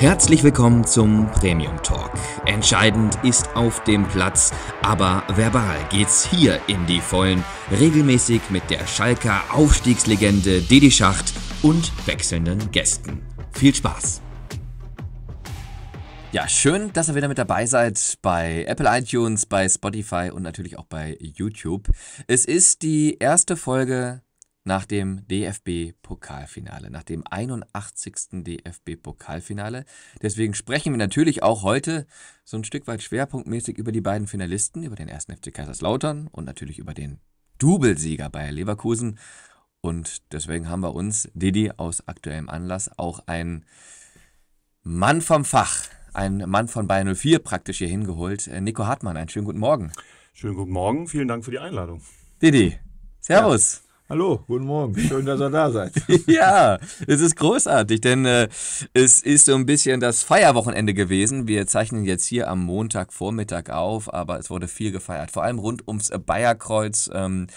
Herzlich willkommen zum Premium Talk. Entscheidend ist auf dem Platz, aber verbal geht's hier in die Vollen. Regelmäßig mit der Schalker Aufstiegslegende Didi Schacht und wechselnden Gästen. Viel Spaß! Ja, schön, dass ihr wieder mit dabei seid bei Apple iTunes, bei Spotify und natürlich auch bei YouTube. Es ist die erste Folge nach dem DFB-Pokalfinale, nach dem 81. DFB-Pokalfinale. Deswegen sprechen wir natürlich auch heute so ein Stück weit schwerpunktmäßig über die beiden Finalisten, über den ersten FC Kaiserslautern und natürlich über den Doublesieger bei Leverkusen. Und deswegen haben wir uns, Didi, aus aktuellem Anlass auch einen Mann vom Fach, einen Mann von Bayern 04 praktisch hier hingeholt. Äh, Nico Hartmann, einen schönen guten Morgen. Schönen guten Morgen, vielen Dank für die Einladung. Didi, Servus. Ja. Hallo, guten Morgen. Schön, dass ihr da seid. ja, es ist großartig, denn äh, es ist so ein bisschen das Feierwochenende gewesen. Wir zeichnen jetzt hier am Montagvormittag auf, aber es wurde viel gefeiert, vor allem rund ums Bayerkreuz. Ähm,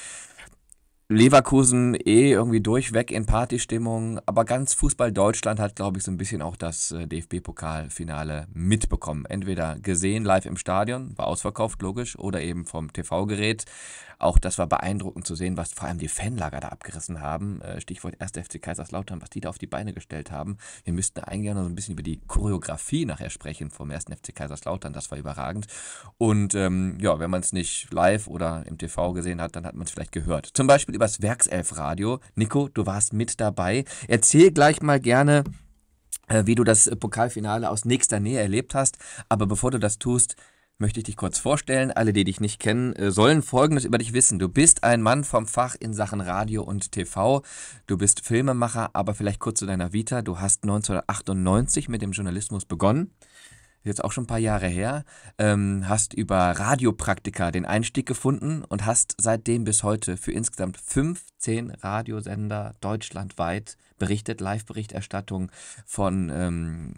Leverkusen eh irgendwie durchweg in Partystimmung, aber ganz Fußball Deutschland hat, glaube ich, so ein bisschen auch das äh, DFB-Pokalfinale mitbekommen. Entweder gesehen live im Stadion, war ausverkauft, logisch, oder eben vom TV-Gerät. Auch das war beeindruckend zu sehen, was vor allem die Fanlager da abgerissen haben. Äh, Stichwort 1. FC Kaiserslautern, was die da auf die Beine gestellt haben. Wir müssten eigentlich noch so ein bisschen über die Choreografie nachher sprechen vom 1. FC Kaiserslautern. Das war überragend. Und ähm, ja, wenn man es nicht live oder im TV gesehen hat, dann hat man es vielleicht gehört. Zum Beispiel übers Werkself-Radio. Nico, du warst mit dabei. Erzähl gleich mal gerne, äh, wie du das äh, Pokalfinale aus nächster Nähe erlebt hast. Aber bevor du das tust, möchte ich dich kurz vorstellen. Alle, die dich nicht kennen, äh, sollen Folgendes über dich wissen. Du bist ein Mann vom Fach in Sachen Radio und TV. Du bist Filmemacher, aber vielleicht kurz zu deiner Vita. Du hast 1998 mit dem Journalismus begonnen jetzt auch schon ein paar Jahre her, ähm, hast über Radiopraktika den Einstieg gefunden und hast seitdem bis heute für insgesamt 15 Radiosender deutschlandweit berichtet, Live-Berichterstattung von ähm,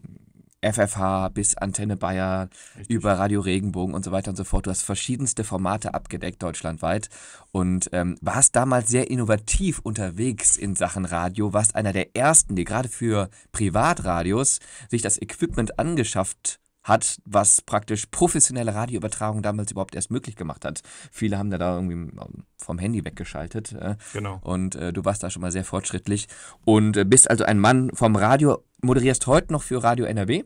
FFH bis Antenne Bayer Richtig. über Radio Regenbogen und so weiter und so fort. Du hast verschiedenste Formate abgedeckt deutschlandweit und ähm, warst damals sehr innovativ unterwegs in Sachen Radio, warst einer der ersten, die gerade für Privatradios sich das Equipment angeschafft hat, was praktisch professionelle Radioübertragung damals überhaupt erst möglich gemacht hat. Viele haben da, da irgendwie ähm, vom Handy weggeschaltet. Äh. Genau. Und äh, du warst da schon mal sehr fortschrittlich und äh, bist also ein Mann vom Radio, moderierst heute noch für Radio NRW.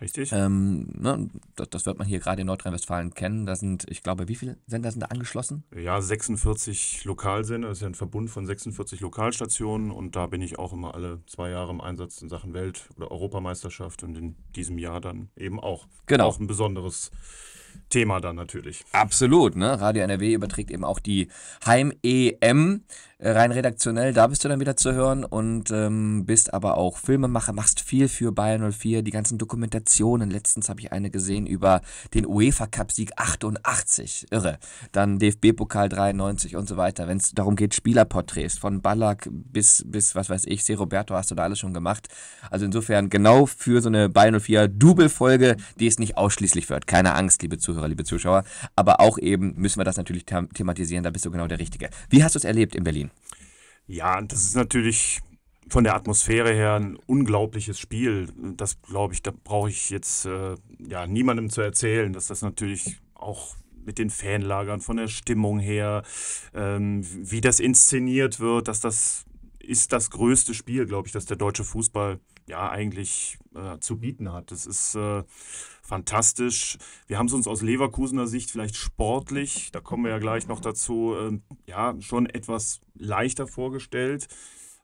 Richtig. Ähm, ne, das, das, wird man hier gerade in Nordrhein-Westfalen kennen. Da sind, ich glaube, wie viele Sender sind da angeschlossen? Ja, 46 Lokalsender. Das ist ja ein Verbund von 46 Lokalstationen. Und da bin ich auch immer alle zwei Jahre im Einsatz in Sachen Welt- oder Europameisterschaft und in diesem Jahr dann eben auch. Genau. Auch ein besonderes Thema dann natürlich. Absolut. Ne? Radio NRW überträgt eben auch die Heim-EM. Äh, rein redaktionell, da bist du dann wieder zu hören und ähm, bist aber auch Filmemacher, machst viel für Bayern 04, die ganzen Dokumentationen. Letztens habe ich eine gesehen über den UEFA Cup Sieg 88, irre. Dann DFB-Pokal 93 und so weiter. Wenn es darum geht, Spielerporträts von Ballack bis, bis was weiß ich, Se Roberto hast du da alles schon gemacht. Also insofern genau für so eine Bayern 04 Double-Folge, die es nicht ausschließlich wird. Keine Angst, liebe Zuhörer, liebe Zuschauer. Aber auch eben müssen wir das natürlich thematisieren, da bist du genau der Richtige. Wie hast du es erlebt in Berlin? ja, das ist natürlich von der Atmosphäre her ein unglaubliches Spiel. Das glaube ich, da brauche ich jetzt äh, ja niemandem zu erzählen, dass das natürlich auch mit den Fanlagern von der Stimmung her, ähm, wie das inszeniert wird, dass das ist das größte Spiel, glaube ich, das der deutsche Fußball ja eigentlich äh, zu bieten hat. Das ist äh, fantastisch. Wir haben es uns aus Leverkusener Sicht vielleicht sportlich, da kommen wir ja gleich noch dazu, ähm, ja, schon etwas leichter vorgestellt.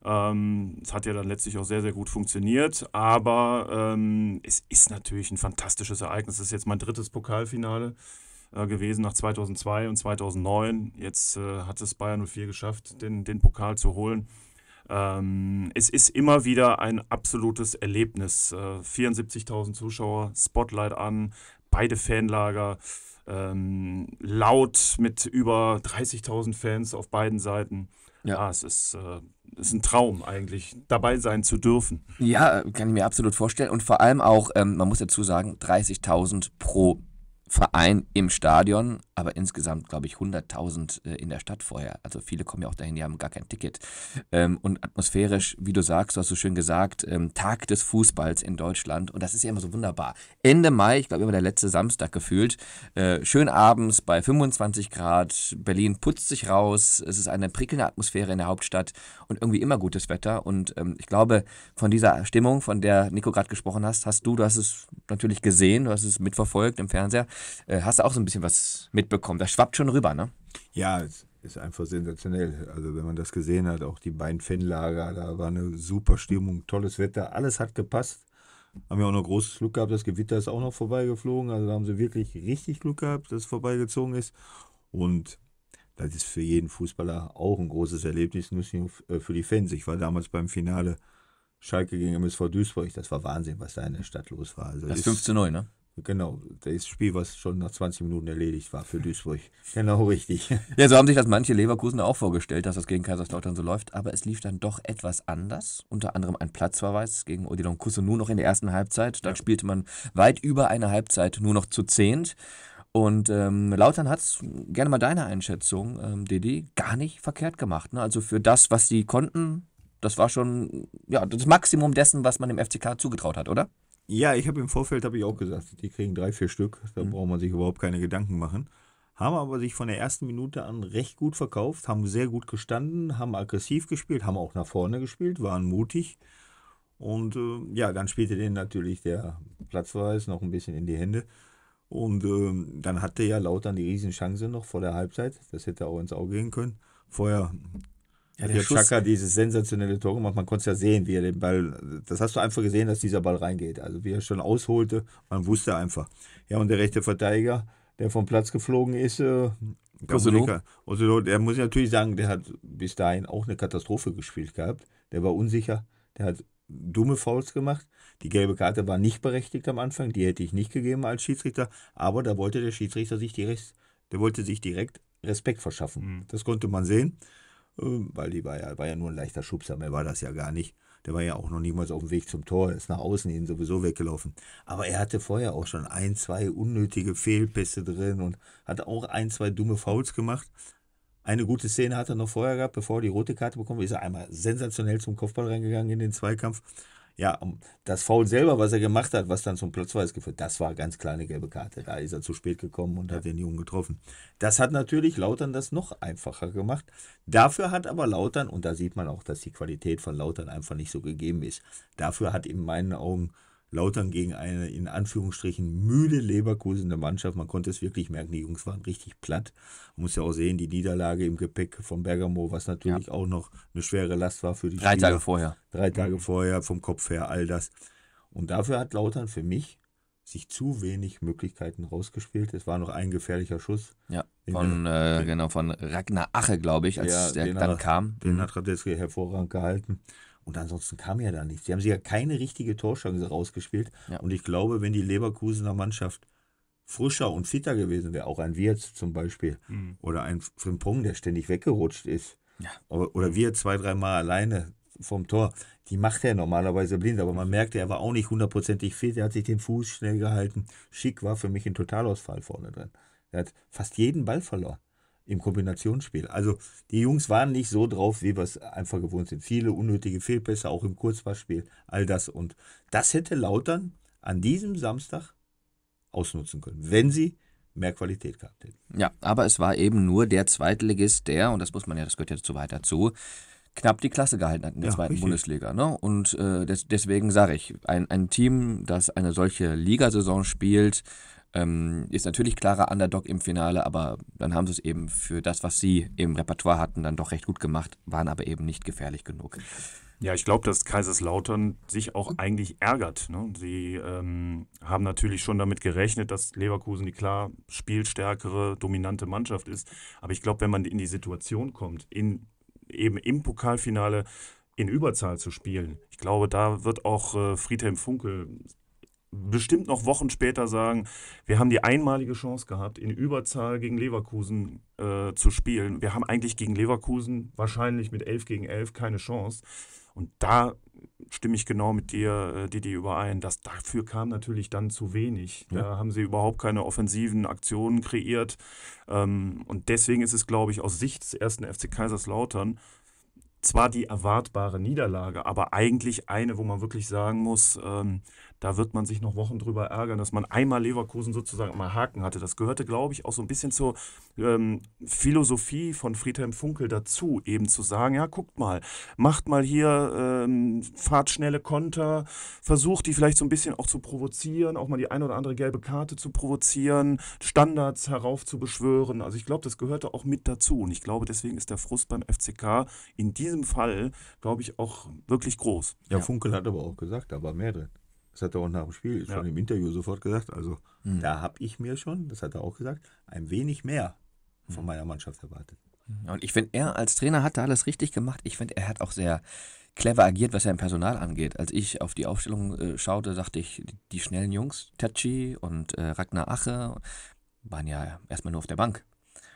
Ähm, es ähm, hat ja dann letztlich auch sehr, sehr gut funktioniert, aber ähm, es ist natürlich ein fantastisches Ereignis. Es ist jetzt mein drittes Pokalfinale äh, gewesen nach 2002 und 2009. Jetzt äh, hat es Bayern 04 geschafft, den, den Pokal zu holen. Ähm, es ist immer wieder ein absolutes Erlebnis. Äh, 74.000 Zuschauer, Spotlight an, beide Fanlager, ähm, laut mit über 30.000 Fans auf beiden Seiten. Ja, ja ah, es ist, äh, ist ein Traum eigentlich, dabei sein zu dürfen. Ja, kann ich mir absolut vorstellen. Und vor allem auch, ähm, man muss dazu sagen, 30.000 pro Verein im Stadion, aber insgesamt, glaube ich, 100.000 äh, in der Stadt vorher. Also viele kommen ja auch dahin, die haben gar kein Ticket. Ähm, und atmosphärisch, wie du sagst, du hast so schön gesagt, ähm, Tag des Fußballs in Deutschland. Und das ist ja immer so wunderbar. Ende Mai, ich glaube immer der letzte Samstag gefühlt, äh, schön abends bei 25 Grad, Berlin putzt sich raus, es ist eine prickelnde Atmosphäre in der Hauptstadt und irgendwie immer gutes Wetter. Und ähm, ich glaube, von dieser Stimmung, von der Nico gerade gesprochen hast, hast du, du hast es natürlich gesehen, du hast es mitverfolgt im Fernseher, äh, hast du auch so ein bisschen was mitbekommen. Das schwappt schon rüber, ne? Ja, es ist einfach sensationell. Also wenn man das gesehen hat, auch die beiden Fanlager, da war eine super Stimmung, tolles Wetter, alles hat gepasst. Haben ja auch noch großes Glück gehabt, das Gewitter ist auch noch vorbeigeflogen. Also da haben sie wirklich richtig Glück gehabt, dass es vorbeigezogen ist. Und das ist für jeden Fußballer auch ein großes Erlebnis, nicht nur äh, für die Fans. Ich war damals beim Finale Schalke gegen MSV Duisburg. Das war Wahnsinn, was da in der Stadt los war. Also das 5 zu 9, ne? Genau, das Spiel, was schon nach 20 Minuten erledigt war für Duisburg. genau richtig. Ja, so haben sich das manche Leverkusen auch vorgestellt, dass das gegen Kaiserslautern so läuft, aber es lief dann doch etwas anders. Unter anderem ein Platzverweis gegen Odilon Kusse nur noch in der ersten Halbzeit. Dann ja. spielte man weit über eine Halbzeit nur noch zu zehnt. Und ähm, Lautern hat es, gerne mal deine Einschätzung, ähm, Didi, gar nicht verkehrt gemacht. Ne? Also für das, was sie konnten, das war schon ja, das Maximum dessen, was man dem FCK zugetraut hat, oder? Ja, ich habe im Vorfeld habe ich auch gesagt, die kriegen drei, vier Stück, da mhm. braucht man sich überhaupt keine Gedanken machen. Haben aber sich von der ersten Minute an recht gut verkauft, haben sehr gut gestanden, haben aggressiv gespielt, haben auch nach vorne gespielt, waren mutig. Und äh, ja, dann spielte denen natürlich der Platzverweis noch ein bisschen in die Hände. Und äh, dann hatte ja Lautern die Riesenchance noch vor der Halbzeit. Das hätte auch ins Auge gehen können. Vorher ja, der, der Chaka dieses sensationelle Tor gemacht. Man konnte es ja sehen, wie er den Ball. Das hast du einfach gesehen, dass dieser Ball reingeht. Also wie er schon ausholte, man wusste einfach. Ja, und der rechte Verteidiger, der vom Platz geflogen ist, äh, Kosodo. Kosodo, der muss ich natürlich sagen, der hat bis dahin auch eine Katastrophe gespielt gehabt. Der war unsicher, der hat dumme Fouls gemacht. Die gelbe Karte war nicht berechtigt am Anfang, die hätte ich nicht gegeben als Schiedsrichter, aber da wollte der Schiedsrichter sich direkt, der wollte sich direkt Respekt verschaffen. Mhm. Das konnte man sehen. Ähm, weil die war ja, war ja nur ein leichter Schubser, mehr war das ja gar nicht. Der war ja auch noch niemals auf dem Weg zum Tor, ist nach außen hin sowieso weggelaufen. Aber er hatte vorher auch schon ein, zwei unnötige Fehlpässe drin und hat auch ein, zwei dumme Fouls gemacht. Eine gute Szene hat er noch vorher gehabt, bevor er die rote Karte bekommen ist er einmal sensationell zum Kopfball reingegangen in den Zweikampf ja, das Foul selber, was er gemacht hat, was dann zum Platzverweis geführt das war ganz kleine gelbe Karte. Da ist er zu spät gekommen und hat den Jungen getroffen. Das hat natürlich Lautern das noch einfacher gemacht. Dafür hat aber Lautern, und da sieht man auch, dass die Qualität von Lautern einfach nicht so gegeben ist, dafür hat in meinen Augen Lautern gegen eine in Anführungsstrichen müde Leverkusener Mannschaft. Man konnte es wirklich merken, die Jungs waren richtig platt. Man muss ja auch sehen, die Niederlage im Gepäck von Bergamo, was natürlich ja. auch noch eine schwere Last war für die Drei Spieler. Tage vorher. Drei mhm. Tage vorher, vom Kopf her, all das. Und dafür hat Lautern für mich sich zu wenig Möglichkeiten rausgespielt. Es war noch ein gefährlicher Schuss. Ja, von, der, äh, genau, von Ragnar Ache, glaube ich, als ja, der dann hat, kam. Den mhm. hat Radetzky hervorragend gehalten. Und ansonsten kam ja da nichts. Sie haben sich ja keine richtige Torschance rausgespielt. Ja. Und ich glaube, wenn die Leverkusener Mannschaft frischer und fitter gewesen wäre, auch ein Wirtz zum Beispiel mhm. oder ein Frimpong, der ständig weggerutscht ist, ja. oder wir zwei, dreimal alleine vom Tor, die macht er normalerweise blind, aber man merkte, er war auch nicht hundertprozentig fit, er hat sich den Fuß schnell gehalten. Schick war für mich ein Totalausfall vorne drin. Er hat fast jeden Ball verloren im Kombinationsspiel. Also die Jungs waren nicht so drauf, wie wir es einfach gewohnt sind. Viele unnötige Fehlpässe, auch im Kurzpassspiel, all das. Und das hätte Lautern an diesem Samstag ausnutzen können, wenn sie mehr Qualität gehabt hätten. Ja, aber es war eben nur der Zweitligist, der, und das muss man ja, das gehört ja dazu weiter dazu, knapp die Klasse gehalten hat in der ja, zweiten richtig. Bundesliga. Ne? Und äh, des, deswegen sage ich, ein, ein Team, das eine solche Ligasaison spielt, ähm, ist natürlich klarer Underdog im Finale, aber dann haben sie es eben für das, was sie im Repertoire hatten, dann doch recht gut gemacht, waren aber eben nicht gefährlich genug. Ja, ich glaube, dass Kaiserslautern sich auch eigentlich ärgert. Ne? Sie ähm, haben natürlich schon damit gerechnet, dass Leverkusen die klar spielstärkere, dominante Mannschaft ist. Aber ich glaube, wenn man in die Situation kommt, in, eben im Pokalfinale in Überzahl zu spielen, ich glaube, da wird auch äh, Friedhelm Funkel bestimmt noch Wochen später sagen, wir haben die einmalige Chance gehabt, in Überzahl gegen Leverkusen äh, zu spielen. Wir haben eigentlich gegen Leverkusen wahrscheinlich mit 11 gegen 11 keine Chance. Und da stimme ich genau mit dir, äh, Didi, überein. Das, dafür kam natürlich dann zu wenig. Ja. Da haben sie überhaupt keine offensiven Aktionen kreiert. Ähm, und deswegen ist es, glaube ich, aus Sicht des ersten FC Kaiserslautern zwar die erwartbare Niederlage, aber eigentlich eine, wo man wirklich sagen muss, ähm, da wird man sich noch Wochen drüber ärgern, dass man einmal Leverkusen sozusagen mal Haken hatte. Das gehörte, glaube ich, auch so ein bisschen zur ähm, Philosophie von Friedhelm Funkel dazu, eben zu sagen, ja, guckt mal, macht mal hier, ähm, fahrt schnelle Konter, versucht die vielleicht so ein bisschen auch zu provozieren, auch mal die eine oder andere gelbe Karte zu provozieren, Standards heraufzubeschwören. Also ich glaube, das gehörte auch mit dazu. Und ich glaube, deswegen ist der Frust beim FCK in diesem Fall, glaube ich, auch wirklich groß. Ja, ja. Funkel hat aber auch gesagt, da war mehr drin. Das hat er auch nach dem Spiel, schon im Interview sofort gesagt. Also mhm. da habe ich mir schon, das hat er auch gesagt, ein wenig mehr hm. von meiner Mannschaft erwartet. Und ich finde, er als Trainer hat da alles richtig gemacht. Ich finde, er hat auch sehr clever agiert, was sein Personal angeht. Als ich auf die Aufstellung äh, schaute, dachte ich, die, die schnellen Jungs, Tachi und äh, Ragnar Ache, waren ja erstmal nur auf der Bank.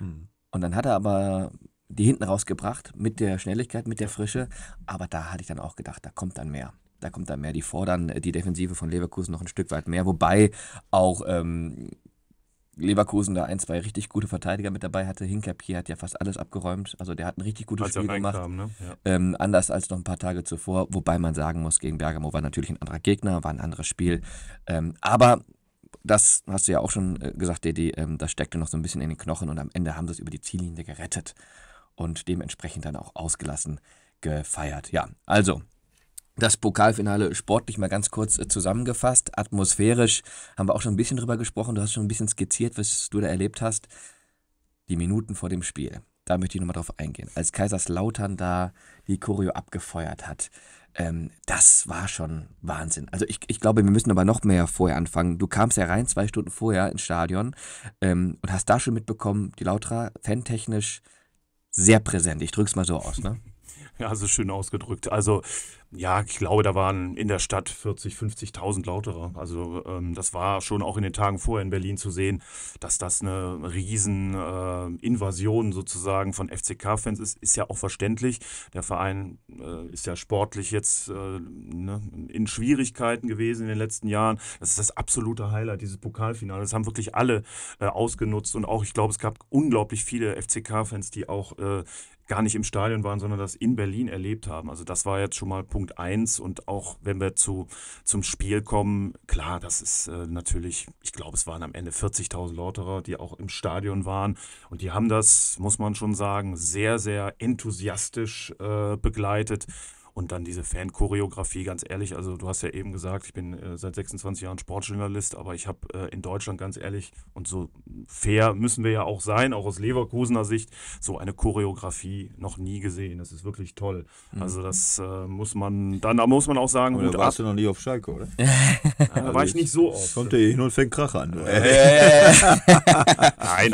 Mhm. Und dann hat er aber die hinten rausgebracht mit der Schnelligkeit, mit der Frische. Aber da hatte ich dann auch gedacht, da kommt dann mehr. Da kommt da mehr die Fordern, äh, die Defensive von Leverkusen noch ein Stück weit mehr, wobei auch ähm, Leverkusen da ein, zwei richtig gute Verteidiger mit dabei hatte. Hinkapje hat ja fast alles abgeräumt. Also der hat ein richtig gutes als Spiel gemacht. Kam, ne? ja. ähm, anders als noch ein paar Tage zuvor. Wobei man sagen muss, gegen Bergamo war natürlich ein anderer Gegner, war ein anderes Spiel. Ähm, aber das hast du ja auch schon äh, gesagt, Didi, ähm, das steckte noch so ein bisschen in den Knochen und am Ende haben sie es über die Ziellinie gerettet und dementsprechend dann auch ausgelassen gefeiert. Ja, also das Pokalfinale sportlich mal ganz kurz äh, zusammengefasst. Atmosphärisch haben wir auch schon ein bisschen drüber gesprochen. Du hast schon ein bisschen skizziert, was du da erlebt hast. Die Minuten vor dem Spiel. Da möchte ich nochmal drauf eingehen. Als Kaiserslautern da die Choreo abgefeuert hat, ähm, das war schon Wahnsinn. Also ich, ich glaube, wir müssen aber noch mehr vorher anfangen. Du kamst ja rein zwei Stunden vorher ins Stadion ähm, und hast da schon mitbekommen, die Lautra fantechnisch sehr präsent. Ich drück's mal so aus, ne? Ja, so schön ausgedrückt. Also ja, ich glaube, da waren in der Stadt 40, 50.000 Lauterer. Also ähm, das war schon auch in den Tagen vorher in Berlin zu sehen, dass das eine riesen äh, Invasion sozusagen von FCK-Fans ist. Ist ja auch verständlich. Der Verein äh, ist ja sportlich jetzt äh, ne, in Schwierigkeiten gewesen in den letzten Jahren. Das ist das absolute Highlight, dieses Pokalfinale. Das haben wirklich alle äh, ausgenutzt und auch, ich glaube, es gab unglaublich viele FCK-Fans, die auch äh, gar nicht im Stadion waren, sondern das in Berlin erlebt haben. Also das war jetzt schon mal Punkt Punkt 1. Und auch wenn wir zu, zum Spiel kommen, klar, das ist äh, natürlich, ich glaube, es waren am Ende 40.000 Lauterer, die auch im Stadion waren. Und die haben das, muss man schon sagen, sehr, sehr enthusiastisch äh, begleitet. Und dann diese Fan-Choreografie, ganz ehrlich, also du hast ja eben gesagt, ich bin äh, seit 26 Jahren Sportjournalist, aber ich habe äh, in Deutschland ganz ehrlich, und so fair müssen wir ja auch sein, auch aus Leverkusener Sicht, so eine Choreografie noch nie gesehen. Das ist wirklich toll. Mhm. Also das äh, muss man, dann da muss man auch sagen, oder warst ab. du noch nie auf Schalke, oder? da also war ich nicht so oft. Kommt ihr hin und fängt Krach an. Nein,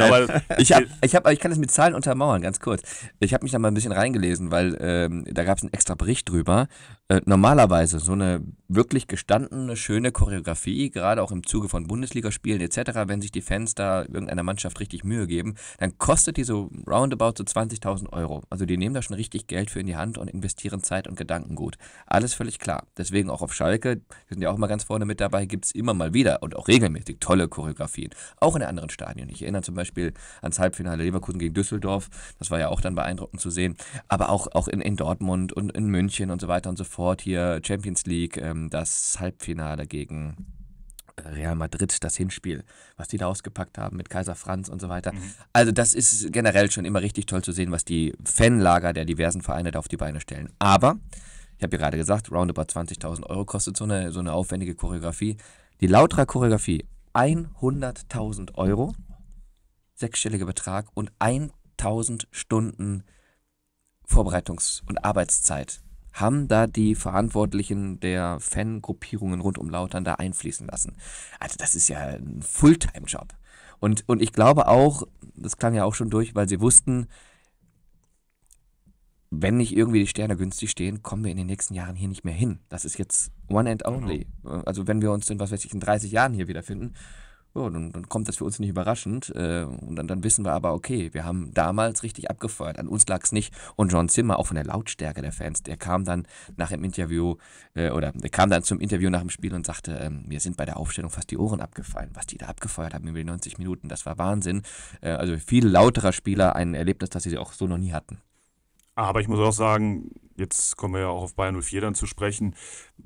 aber ich habe, ich, hab, ich kann das mit Zahlen untermauern, ganz kurz. Ich habe mich da mal ein bisschen reingelesen, weil ähm, da gab es einen extra Bericht drüber, äh, normalerweise so eine wirklich gestandene, schöne Choreografie, gerade auch im Zuge von Bundesligaspielen etc., wenn sich die Fans da irgendeiner Mannschaft richtig Mühe geben, dann kostet die so roundabout so 20.000 Euro. Also die nehmen da schon richtig Geld für in die Hand und investieren Zeit und Gedankengut. Alles völlig klar. Deswegen auch auf Schalke, wir sind ja auch mal ganz vorne mit dabei, gibt es immer mal wieder und auch regelmäßig tolle Choreografien. Auch in anderen Stadien. Ich erinnere zum Beispiel ans Halbfinale Leverkusen gegen Düsseldorf. Das war ja auch dann beeindruckend zu sehen. Aber auch, auch in, in Dortmund und in München und so weiter und so fort fort hier Champions League, ähm, das Halbfinale gegen äh, Real Madrid, das Hinspiel, was die da ausgepackt haben mit Kaiser Franz und so weiter. Mhm. Also das ist generell schon immer richtig toll zu sehen, was die Fanlager der diversen Vereine da auf die Beine stellen. Aber, ich habe ja gerade gesagt, roundabout 20.000 Euro kostet so eine, so eine aufwendige Choreografie. Die Lautra-Choreografie, 100.000 Euro, sechsstelliger Betrag und 1.000 Stunden Vorbereitungs- und Arbeitszeit haben da die Verantwortlichen der Fangruppierungen rund um Lautern da einfließen lassen. Also das ist ja ein Fulltime-Job. Und, und ich glaube auch, das klang ja auch schon durch, weil sie wussten, wenn nicht irgendwie die Sterne günstig stehen, kommen wir in den nächsten Jahren hier nicht mehr hin. Das ist jetzt one and only. Genau. Also wenn wir uns in, was weiß ich, in 30 Jahren hier wiederfinden, ja, dann, dann, kommt das für uns nicht überraschend. Äh, und dann, dann, wissen wir aber, okay, wir haben damals richtig abgefeuert. An uns lag es nicht. Und John Zimmer, auch von der Lautstärke der Fans, der kam dann nach dem Interview äh, oder der kam dann zum Interview nach dem Spiel und sagte, ähm, mir sind bei der Aufstellung fast die Ohren abgefallen, was die da abgefeuert haben über die 90 Minuten. Das war Wahnsinn. Äh, also viel lauterer Spieler, ein Erlebnis, das sie auch so noch nie hatten. Aber ich muss auch sagen, Jetzt kommen wir ja auch auf Bayern 04 dann zu sprechen.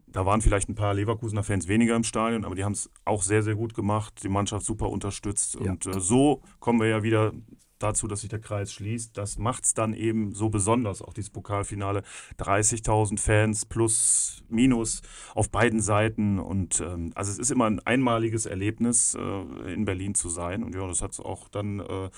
Da waren vielleicht ein paar Leverkusener Fans weniger im Stadion, aber die haben es auch sehr, sehr gut gemacht, die Mannschaft super unterstützt. Ja. Und äh, so kommen wir ja wieder dazu, dass sich der Kreis schließt. Das macht es dann eben so besonders, auch dieses Pokalfinale. 30.000 Fans plus, minus auf beiden Seiten. Und ähm, also es ist immer ein einmaliges Erlebnis, äh, in Berlin zu sein. Und ja, das hat es auch dann äh,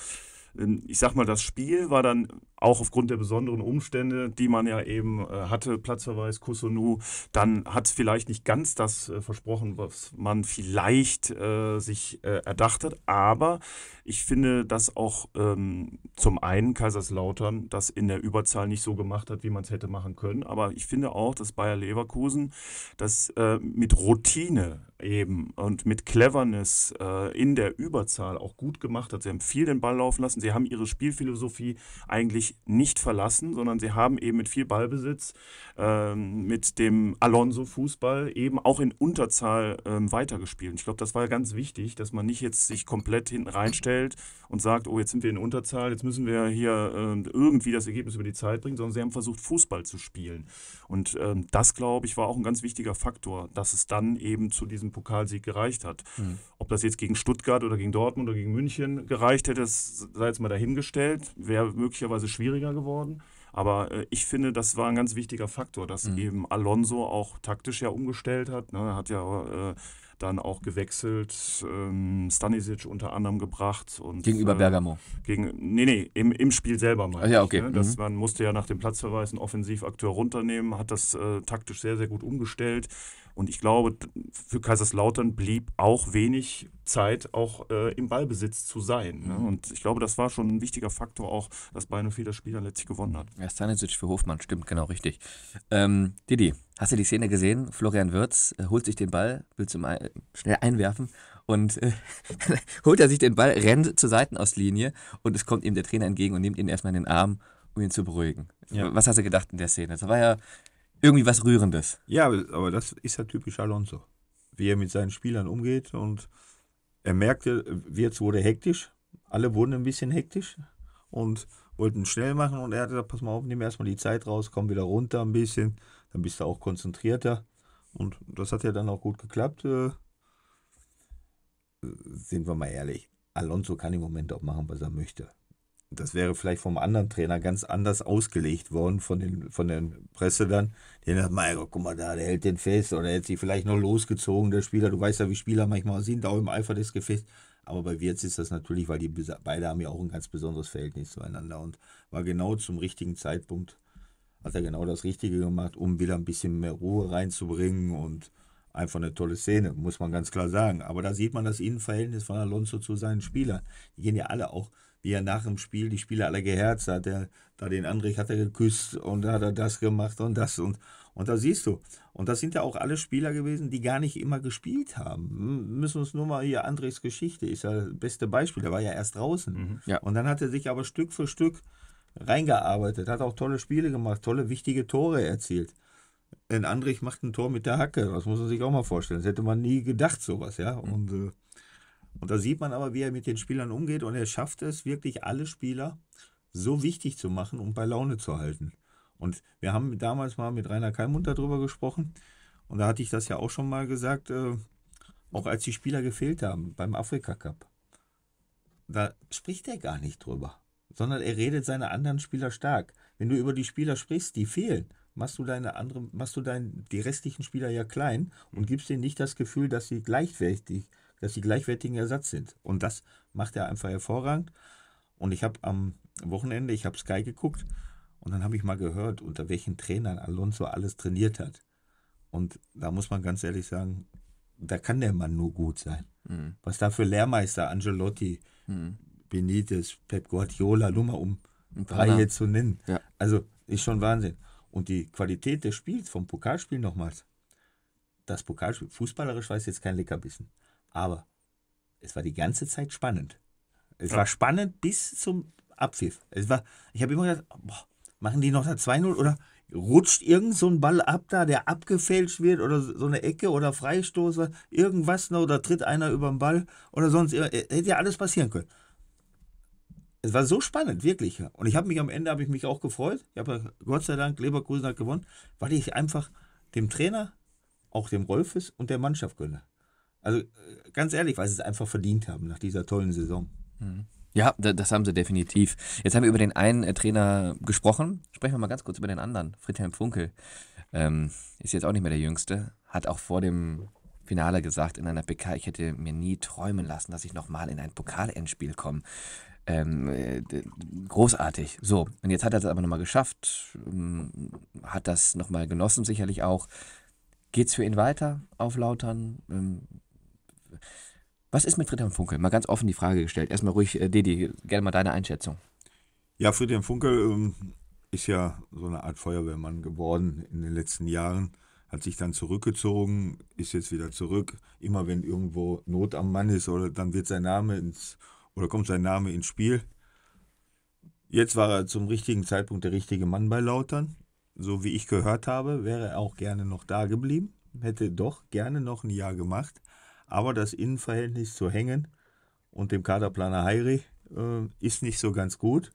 ähm, ich sag mal, das Spiel war dann auch aufgrund der besonderen Umstände, die man ja eben äh, hatte, Platzverweis, Kusunu, dann hat es vielleicht nicht ganz das äh, versprochen, was man vielleicht äh, sich äh, erdacht hat. Aber ich finde, dass auch ähm, zum einen Kaiserslautern das in der Überzahl nicht so gemacht hat, wie man es hätte machen können. Aber ich finde auch, dass Bayer Leverkusen das äh, mit Routine eben und mit Cleverness äh, in der Überzahl auch gut gemacht hat. Sie haben viel den Ball laufen lassen. Sie haben ihre Spielphilosophie eigentlich nicht verlassen, sondern sie haben eben mit viel Ballbesitz, ähm, mit dem Alonso-Fußball eben auch in Unterzahl ähm, weitergespielt. Und ich glaube, das war ganz wichtig, dass man nicht jetzt sich komplett hinten reinstellt und sagt, oh, jetzt sind wir in Unterzahl, jetzt müssen wir hier äh, irgendwie das Ergebnis über die Zeit bringen, sondern sie haben versucht, Fußball zu spielen. Und ähm, das, glaube ich, war auch ein ganz wichtiger Faktor, dass es dann eben zu diesem Pokalsieg gereicht hat. Mhm. Ob das jetzt gegen Stuttgart oder gegen Dortmund oder gegen München gereicht hätte, sei jetzt mal dahingestellt, wäre möglicherweise schwieriger geworden. Aber äh, ich finde, das war ein ganz wichtiger Faktor, dass mhm. eben Alonso auch taktisch ja umgestellt hat. Ne? Er hat ja äh, dann auch gewechselt, ähm, Stanisic unter anderem gebracht. Und, Gegenüber äh, Bergamo? Gegen, nee, nee, im, im Spiel selber mal. Ah ja, okay. ne? mhm. Man musste ja nach dem Platzverweis einen Offensivakteur runternehmen, hat das äh, taktisch sehr, sehr gut umgestellt. Und ich glaube, für Kaiserslautern blieb auch wenig Zeit, auch äh, im Ballbesitz zu sein. Ne? Mhm. Und ich glaube, das war schon ein wichtiger Faktor auch, dass Beinefeld das Spiel dann letztlich gewonnen hat. Ja, Stanisic für Hofmann, stimmt, genau, richtig. Ähm, Didi, hast du die Szene gesehen? Florian Wirz äh, holt sich den Ball, will zum ein, schnell einwerfen und äh, holt er sich den Ball, rennt zur Seitenauslinie und es kommt ihm der Trainer entgegen und nimmt ihn erstmal in den Arm, um ihn zu beruhigen. Ja. Was hast du gedacht in der Szene? Das war ja irgendwie was Rührendes. Ja, aber das ist ja typisch Alonso. Wie er mit seinen Spielern umgeht und er merkte, jetzt wurde hektisch. Alle wurden ein bisschen hektisch und wollten schnell machen und er hat gesagt, pass mal auf, nimm erstmal die Zeit raus, komm wieder runter ein bisschen, dann bist du auch konzentrierter. Und das hat ja dann auch gut geklappt. Äh, sind wir mal ehrlich, Alonso kann im Moment auch machen, was er möchte das wäre vielleicht vom anderen Trainer ganz anders ausgelegt worden von den, von den Presse dann. Der haben mein Gott, guck mal da, der hält den fest oder er hätte sich vielleicht noch losgezogen, der Spieler. Du weißt ja, wie Spieler manchmal sind, auch im Eifer des Gefechts. Aber bei Wirtz ist das natürlich, weil die beide haben ja auch ein ganz besonderes Verhältnis zueinander und war genau zum richtigen Zeitpunkt, hat er genau das Richtige gemacht, um wieder ein bisschen mehr Ruhe reinzubringen und einfach eine tolle Szene, muss man ganz klar sagen. Aber da sieht man das Innenverhältnis von Alonso zu seinen Spielern. Die gehen ja alle auch wie er nach dem Spiel die Spieler alle geherzt hat. Er, da den Andrich hat er geküsst und da hat er das gemacht und das und, und da siehst du. Und das sind ja auch alle Spieler gewesen, die gar nicht immer gespielt haben. Müssen uns nur mal hier Andrichs Geschichte ist ja das beste Beispiel. Der war ja erst draußen. Mhm, ja. Und dann hat er sich aber Stück für Stück reingearbeitet, hat auch tolle Spiele gemacht, tolle wichtige Tore erzielt. Ein Andrich macht ein Tor mit der Hacke, das muss man sich auch mal vorstellen. Das hätte man nie gedacht, sowas, ja. Mhm. Und äh, und da sieht man aber, wie er mit den Spielern umgeht und er schafft es wirklich, alle Spieler so wichtig zu machen und um bei Laune zu halten. Und wir haben damals mal mit Rainer Kalmund darüber gesprochen und da hatte ich das ja auch schon mal gesagt, äh, auch als die Spieler gefehlt haben beim Afrika Cup. Da spricht er gar nicht drüber, sondern er redet seine anderen Spieler stark. Wenn du über die Spieler sprichst, die fehlen, machst du deine andere, machst du dein, die restlichen Spieler ja klein und gibst ihnen nicht das Gefühl, dass sie gleichwertig sind dass sie gleichwertigen Ersatz sind. Und das macht er einfach hervorragend. Und ich habe am Wochenende, ich habe Sky geguckt und dann habe ich mal gehört, unter welchen Trainern Alonso alles trainiert hat. Und da muss man ganz ehrlich sagen, da kann der Mann nur gut sein. Mhm. Was da für Lehrmeister, Angelotti, mhm. Benitez, Pep Guardiola, nur mal um drei paar hier zu nennen. Ja. Also ist schon Wahnsinn. Und die Qualität des Spiels, vom Pokalspiel nochmals, das Pokalspiel, fußballerisch weiß jetzt kein Leckerbissen. Aber es war die ganze Zeit spannend. Es ja. war spannend bis zum Abpfiff. Es war, ich habe immer gedacht, boah, machen die noch 2-0 oder rutscht irgend so ein Ball ab da, der abgefälscht wird oder so eine Ecke oder Freistoß, oder irgendwas noch, oder tritt einer über den Ball oder sonst. Äh, hätte ja alles passieren können. Es war so spannend, wirklich. Und ich habe mich am Ende habe ich mich auch gefreut. Ich habe Gott sei Dank Leverkusen hat gewonnen, weil ich einfach dem Trainer, auch dem Rolfes und der Mannschaft gönne. Also äh, ganz ehrlich, weil sie es einfach verdient haben nach dieser tollen Saison. Mhm. Ja, das haben sie definitiv. Jetzt haben wir über den einen äh, Trainer gesprochen. Sprechen wir mal ganz kurz über den anderen. Friedhelm Funkel ähm, ist jetzt auch nicht mehr der Jüngste. Hat auch vor dem Finale gesagt in einer PK, ich hätte mir nie träumen lassen, dass ich nochmal in ein Pokalendspiel komme. Ähm, äh, großartig. So, und jetzt hat er es aber nochmal geschafft, ähm, hat das nochmal genossen, sicherlich auch. Geht es für ihn weiter auf Lautern? Ähm, was ist mit Friedhelm Funkel? Mal ganz offen die Frage gestellt. Erstmal ruhig, äh, Didi, gerne mal deine Einschätzung. Ja, Friedhelm Funkel ähm, ist ja so eine Art Feuerwehrmann geworden in den letzten Jahren, hat sich dann zurückgezogen, ist jetzt wieder zurück. Immer wenn irgendwo Not am Mann ist oder dann wird sein Name ins oder kommt sein Name ins Spiel. Jetzt war er zum richtigen Zeitpunkt der richtige Mann bei Lautern. So wie ich gehört habe, wäre er auch gerne noch da geblieben, hätte doch gerne noch ein Jahr gemacht. Aber das Innenverhältnis zu Hängen und dem Kaderplaner Heiri äh, ist nicht so ganz gut,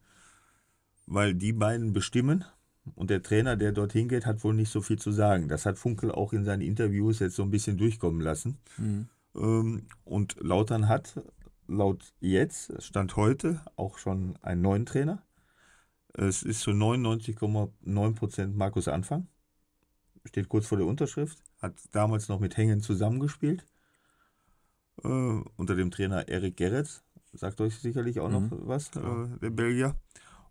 weil die beiden bestimmen und der Trainer, der dorthin geht, hat wohl nicht so viel zu sagen. Das hat Funkel auch in seinen Interviews jetzt so ein bisschen durchkommen lassen. Mhm. Ähm, und Lautern hat laut jetzt, Stand heute, auch schon einen neuen Trainer. Es ist zu 99,9% Markus Anfang. Steht kurz vor der Unterschrift. Hat damals noch mit Hängen zusammengespielt. Äh, unter dem Trainer Eric Gerrits. Sagt euch sicherlich auch mhm. noch was, genau. äh, der Belgier.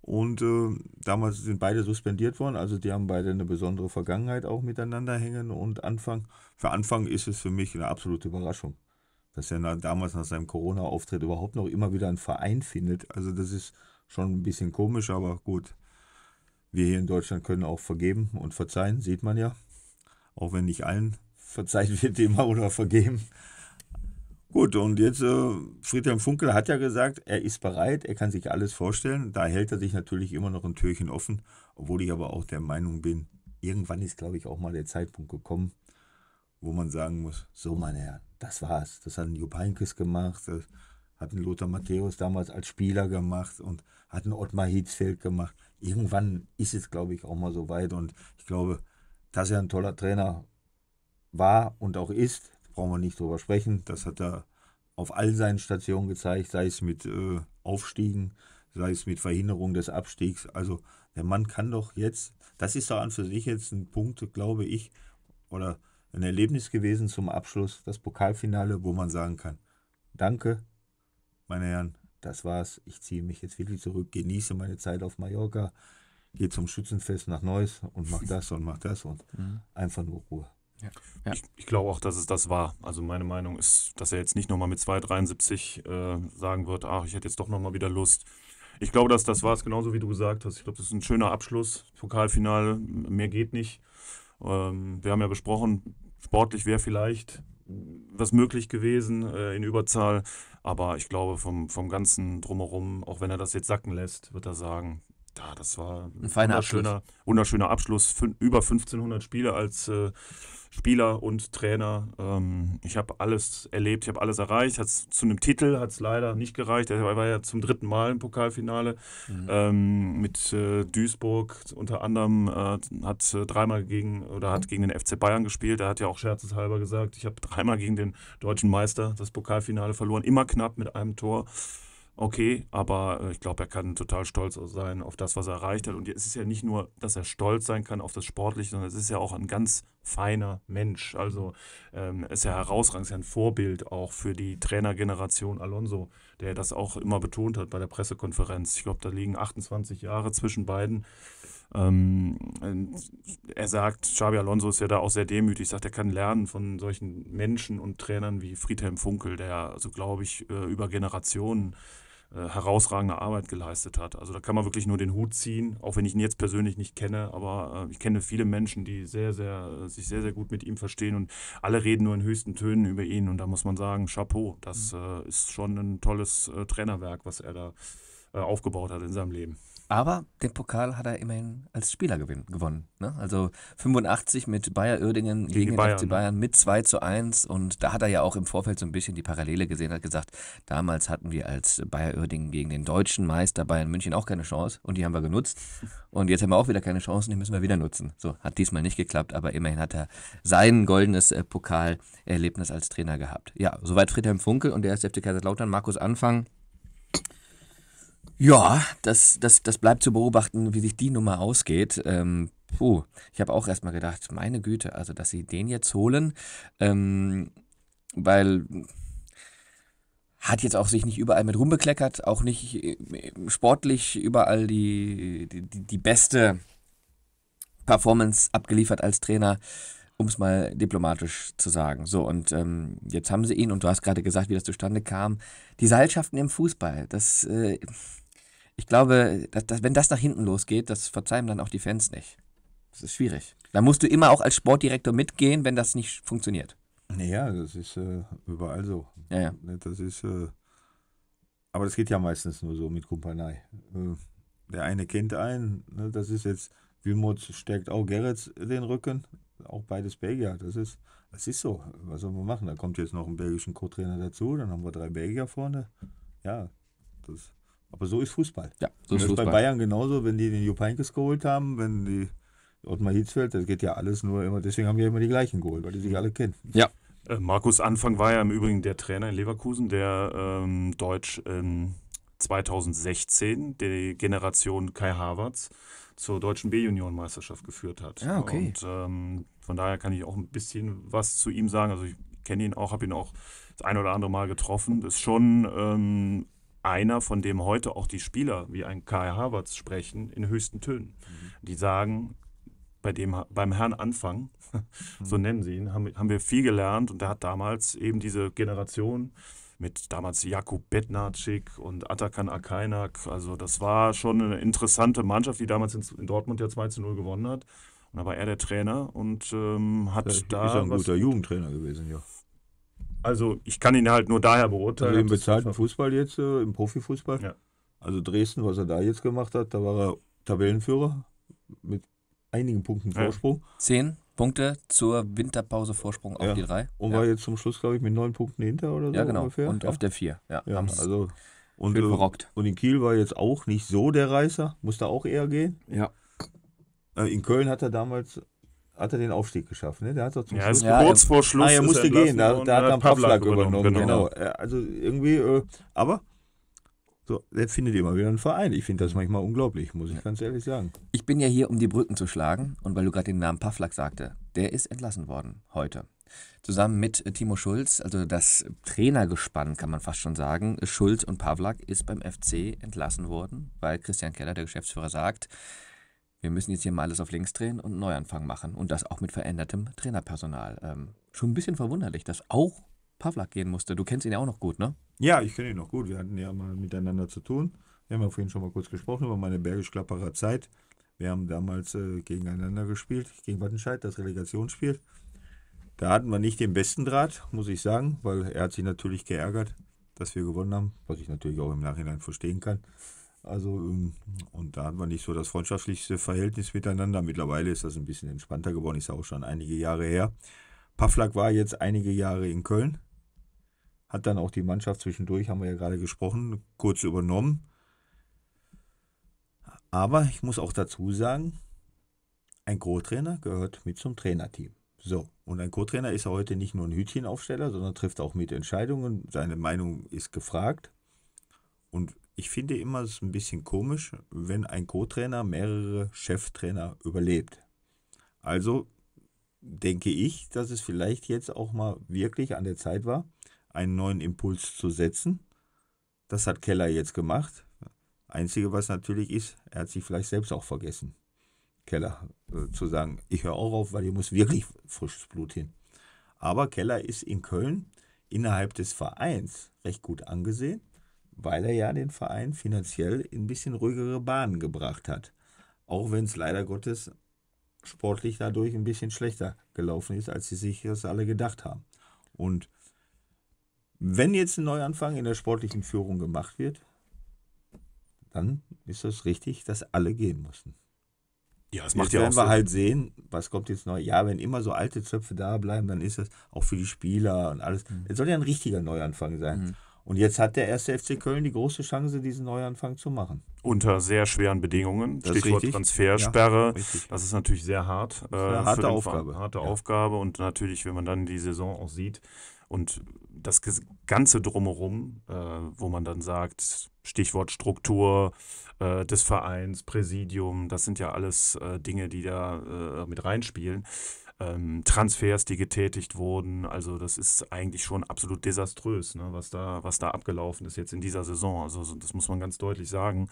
Und äh, damals sind beide suspendiert worden, also die haben beide eine besondere Vergangenheit auch miteinander hängen. Und Anfang, für Anfang ist es für mich eine absolute Überraschung, dass er nach, damals nach seinem Corona-Auftritt überhaupt noch immer wieder einen Verein findet. Also das ist schon ein bisschen komisch, aber gut. Wir hier in Deutschland können auch vergeben und verzeihen, sieht man ja. Auch wenn nicht allen verzeiht wird, immer oder vergeben. Gut, und jetzt, äh, Friedhelm Funkel hat ja gesagt, er ist bereit, er kann sich alles vorstellen. Da hält er sich natürlich immer noch ein Türchen offen, obwohl ich aber auch der Meinung bin, irgendwann ist, glaube ich, auch mal der Zeitpunkt gekommen, wo man sagen muss, so meine Herren, das war's. Das hat ein Jupp Heynckes gemacht, das hat ein Lothar Matthäus damals als Spieler gemacht und hat ein Ottmar Hitzfeld gemacht. Irgendwann ist es, glaube ich, auch mal so weit und ich glaube, dass er ein toller Trainer war und auch ist, brauchen wir nicht drüber sprechen. Das hat er auf all seinen Stationen gezeigt, sei es mit äh, Aufstiegen, sei es mit Verhinderung des Abstiegs. Also der Mann kann doch jetzt, das ist doch an für sich jetzt ein Punkt, glaube ich, oder ein Erlebnis gewesen zum Abschluss, das Pokalfinale, wo man sagen kann, danke, meine Herren, das war's, ich ziehe mich jetzt wirklich zurück, genieße meine Zeit auf Mallorca, gehe zum Schützenfest nach Neuss und mach das und mach das und mhm. einfach nur Ruhe. Ja. Ja. Ich, ich glaube auch, dass es das war. Also meine Meinung ist, dass er jetzt nicht nochmal mit 2,73 äh, sagen wird, ach, ich hätte jetzt doch nochmal wieder Lust. Ich glaube, dass das war es, genauso wie du gesagt hast. Ich glaube, das ist ein schöner Abschluss. Pokalfinale, mehr geht nicht. Ähm, wir haben ja besprochen, sportlich wäre vielleicht was möglich gewesen äh, in Überzahl. Aber ich glaube, vom, vom ganzen Drumherum, auch wenn er das jetzt sacken lässt, wird er sagen, ja, das war ein, ein wunderschöner, wunderschöner Abschluss. Fün über 1500 Spiele als äh, Spieler und Trainer. Ähm, ich habe alles erlebt, ich habe alles erreicht. Hat's, zu einem Titel hat es leider nicht gereicht. Er war ja zum dritten Mal im Pokalfinale mhm. ähm, mit äh, Duisburg unter anderem. Äh, hat äh, dreimal gegen oder hat gegen den FC Bayern gespielt. Er hat ja auch scherzeshalber gesagt, ich habe dreimal gegen den deutschen Meister das Pokalfinale verloren. Immer knapp mit einem Tor okay, aber äh, ich glaube, er kann total stolz sein auf das, was er erreicht hat. Und es ist ja nicht nur, dass er stolz sein kann auf das Sportliche, sondern es ist ja auch ein ganz feiner Mensch. Also ähm, ist ja herausragend, ist ja ein Vorbild auch für die Trainergeneration Alonso, der das auch immer betont hat bei der Pressekonferenz. Ich glaube, da liegen 28 Jahre zwischen beiden. Ähm, äh, er sagt, Xabi Alonso ist ja da auch sehr demütig, sagt, er kann lernen von solchen Menschen und Trainern wie Friedhelm Funkel, der, also glaube ich, äh, über Generationen äh, herausragende Arbeit geleistet hat. Also da kann man wirklich nur den Hut ziehen, auch wenn ich ihn jetzt persönlich nicht kenne, aber äh, ich kenne viele Menschen, die sehr, sehr, äh, sich sehr, sehr gut mit ihm verstehen und alle reden nur in höchsten Tönen über ihn und da muss man sagen, Chapeau, das mhm. äh, ist schon ein tolles äh, Trainerwerk, was er da aufgebaut hat in seinem Leben. Aber den Pokal hat er immerhin als Spieler gewonnen. Ne? Also 85 mit Bayer Uerdingen gegen, gegen Bayern, den ne? FC Bayern ne? mit 2 zu 1. Und da hat er ja auch im Vorfeld so ein bisschen die Parallele gesehen, hat gesagt, damals hatten wir als Bayer Uerdingen gegen den deutschen Meister Bayern München auch keine Chance und die haben wir genutzt. Und jetzt haben wir auch wieder keine Chance und die müssen wir wieder nutzen. So, hat diesmal nicht geklappt, aber immerhin hat er sein goldenes äh, Pokalerlebnis als Trainer gehabt. Ja, soweit Friedhelm Funkel und der erste FC Kaiserslautern. Markus Anfang ja, das, das, das bleibt zu beobachten, wie sich die Nummer ausgeht. Ähm, puh, ich habe auch erstmal gedacht, meine Güte, also dass sie den jetzt holen, ähm, weil hat jetzt auch sich nicht überall mit rumbekleckert, auch nicht äh, sportlich überall die, die, die beste Performance abgeliefert als Trainer, um es mal diplomatisch zu sagen. So, und ähm, jetzt haben sie ihn, und du hast gerade gesagt, wie das zustande kam, die Seilschaften im Fußball, das... Äh, ich glaube, dass, dass, wenn das nach hinten losgeht, das verzeihen dann auch die Fans nicht. Das ist schwierig. Da musst du immer auch als Sportdirektor mitgehen, wenn das nicht funktioniert. Naja, das ist äh, überall so. Ja, ja. Ne, das ist, äh, aber das geht ja meistens nur so mit Kumpanei. Äh, der eine kennt einen, ne, das ist jetzt, Wilmot stärkt auch Gerrits den Rücken, auch beides Belgier, das ist, das ist so. Was soll man machen? Da kommt jetzt noch ein belgischen Co-Trainer dazu, dann haben wir drei Belgier vorne. Ja, das aber so ist Fußball. Ja, so ist, ist Fußball. bei Bayern genauso, wenn die den Jupankes geholt haben, wenn die Ottmar Hitzfeld, das geht ja alles nur immer, deswegen haben wir immer die gleichen geholt, weil die sich alle kennen. Ja. Äh, Markus Anfang war ja im Übrigen der Trainer in Leverkusen, der ähm, Deutsch ähm, 2016 die Generation Kai Havertz zur deutschen b union meisterschaft geführt hat. Ja, ah, okay. Und ähm, von daher kann ich auch ein bisschen was zu ihm sagen. Also ich kenne ihn auch, habe ihn auch das ein oder andere Mal getroffen. Das Ist schon ähm, einer, von dem heute auch die Spieler wie ein Kai Havertz sprechen, in höchsten Tönen. Mhm. Die sagen, bei dem, beim Herrn Anfang, so mhm. nennen sie ihn, haben, haben wir viel gelernt und er hat damals eben diese Generation mit damals Jakub Bednarczyk und Atakan Akainak, also das war schon eine interessante Mannschaft, die damals in, in Dortmund ja 2 zu 0 gewonnen hat. Und da war er der Trainer und ähm, hat ja, da. Ist ein guter Jugendtrainer gewesen, ja. Also ich kann ihn halt nur daher beurteilen. Also Im bezahlten Fußball jetzt, äh, im Profifußball? Ja. Also Dresden, was er da jetzt gemacht hat, da war er Tabellenführer mit einigen Punkten Vorsprung. Ja. Zehn Punkte zur Winterpause Vorsprung auf ja. die drei. Und war jetzt zum Schluss, glaube ich, mit neun Punkten hinter oder so ja, genau. ungefähr. Und auf der vier. Ja, ja also und, schön berockt. Äh, und in Kiel war jetzt auch nicht so der Reißer, musste auch eher gehen. Ja. Äh, in Köln hat er damals hat er den Aufstieg geschafft, ne? Der hat doch zum ja, Schluss. Ja, kurz vor Schluss. Ah, er musste gehen, da, da hat er einen Pavlak übernommen. übernommen. Genau. genau. Also irgendwie, äh, aber so, der findet immer wieder einen Verein. Ich finde das manchmal unglaublich, muss ich ganz ehrlich sagen. Ich bin ja hier, um die Brücken zu schlagen. Und weil du gerade den Namen Pavlak sagte, der ist entlassen worden heute. Zusammen mit äh, Timo Schulz, also das Trainergespann, kann man fast schon sagen. Schulz und Pavlak ist beim FC entlassen worden, weil Christian Keller, der Geschäftsführer, sagt, wir müssen jetzt hier mal alles auf links drehen und einen Neuanfang machen. Und das auch mit verändertem Trainerpersonal. Ähm, schon ein bisschen verwunderlich, dass auch Pavlak gehen musste. Du kennst ihn ja auch noch gut, ne? Ja, ich kenne ihn noch gut. Wir hatten ja mal miteinander zu tun. Wir haben ja vorhin schon mal kurz gesprochen über meine Bergisch-Klapperer Zeit. Wir haben damals äh, gegeneinander gespielt, gegen Wattenscheid, das Relegationsspiel. Da hatten wir nicht den besten Draht, muss ich sagen, weil er hat sich natürlich geärgert, dass wir gewonnen haben, was ich natürlich auch im Nachhinein verstehen kann. Also, ähm, und da hatten wir nicht so das freundschaftlichste Verhältnis miteinander. Mittlerweile ist das ein bisschen entspannter geworden, ist ja auch schon einige Jahre her. Pavlak war jetzt einige Jahre in Köln, hat dann auch die Mannschaft zwischendurch, haben wir ja gerade gesprochen, kurz übernommen. Aber ich muss auch dazu sagen, ein Co-Trainer gehört mit zum Trainerteam. So, und ein Co-Trainer ist ja heute nicht nur ein Hütchenaufsteller, sondern trifft auch mit Entscheidungen. Seine Meinung ist gefragt. Und ich finde immer es ist ein bisschen komisch, wenn ein Co-Trainer mehrere Cheftrainer überlebt. Also denke ich, dass es vielleicht jetzt auch mal wirklich an der Zeit war, einen neuen Impuls zu setzen. Das hat Keller jetzt gemacht. Einzige, was natürlich ist, er hat sich vielleicht selbst auch vergessen, Keller äh, zu sagen, ich höre auch auf, weil hier muss wirklich frisches Blut hin. Aber Keller ist in Köln innerhalb des Vereins recht gut angesehen weil er ja den Verein finanziell in ein bisschen ruhigere Bahnen gebracht hat. Auch wenn es leider Gottes sportlich dadurch ein bisschen schlechter gelaufen ist, als sie sich das alle gedacht haben. Und wenn jetzt ein Neuanfang in der sportlichen Führung gemacht wird, dann ist es das richtig, dass alle gehen mussten. Ja, das macht jetzt ja werden wir halt sehen, was kommt jetzt neu. Ja, wenn immer so alte Zöpfe da bleiben, dann ist das auch für die Spieler und alles. Mhm. Es soll ja ein richtiger Neuanfang sein. Mhm. Und jetzt hat der erste FC Köln die große Chance, diesen Neuanfang zu machen. Unter sehr schweren Bedingungen. Das Stichwort richtig. Transfersperre. Ja, das ist natürlich sehr hart. Äh, eine harte Aufgabe. harte ja. Aufgabe. Und natürlich, wenn man dann die Saison auch sieht und das Ganze drumherum, äh, wo man dann sagt, Stichwort Struktur äh, des Vereins, Präsidium, das sind ja alles äh, Dinge, die da äh, mit reinspielen ähm, Transfers, die getätigt wurden. Also das ist eigentlich schon absolut desaströs, ne, was, da, was da abgelaufen ist jetzt in dieser Saison. Also das muss man ganz deutlich sagen.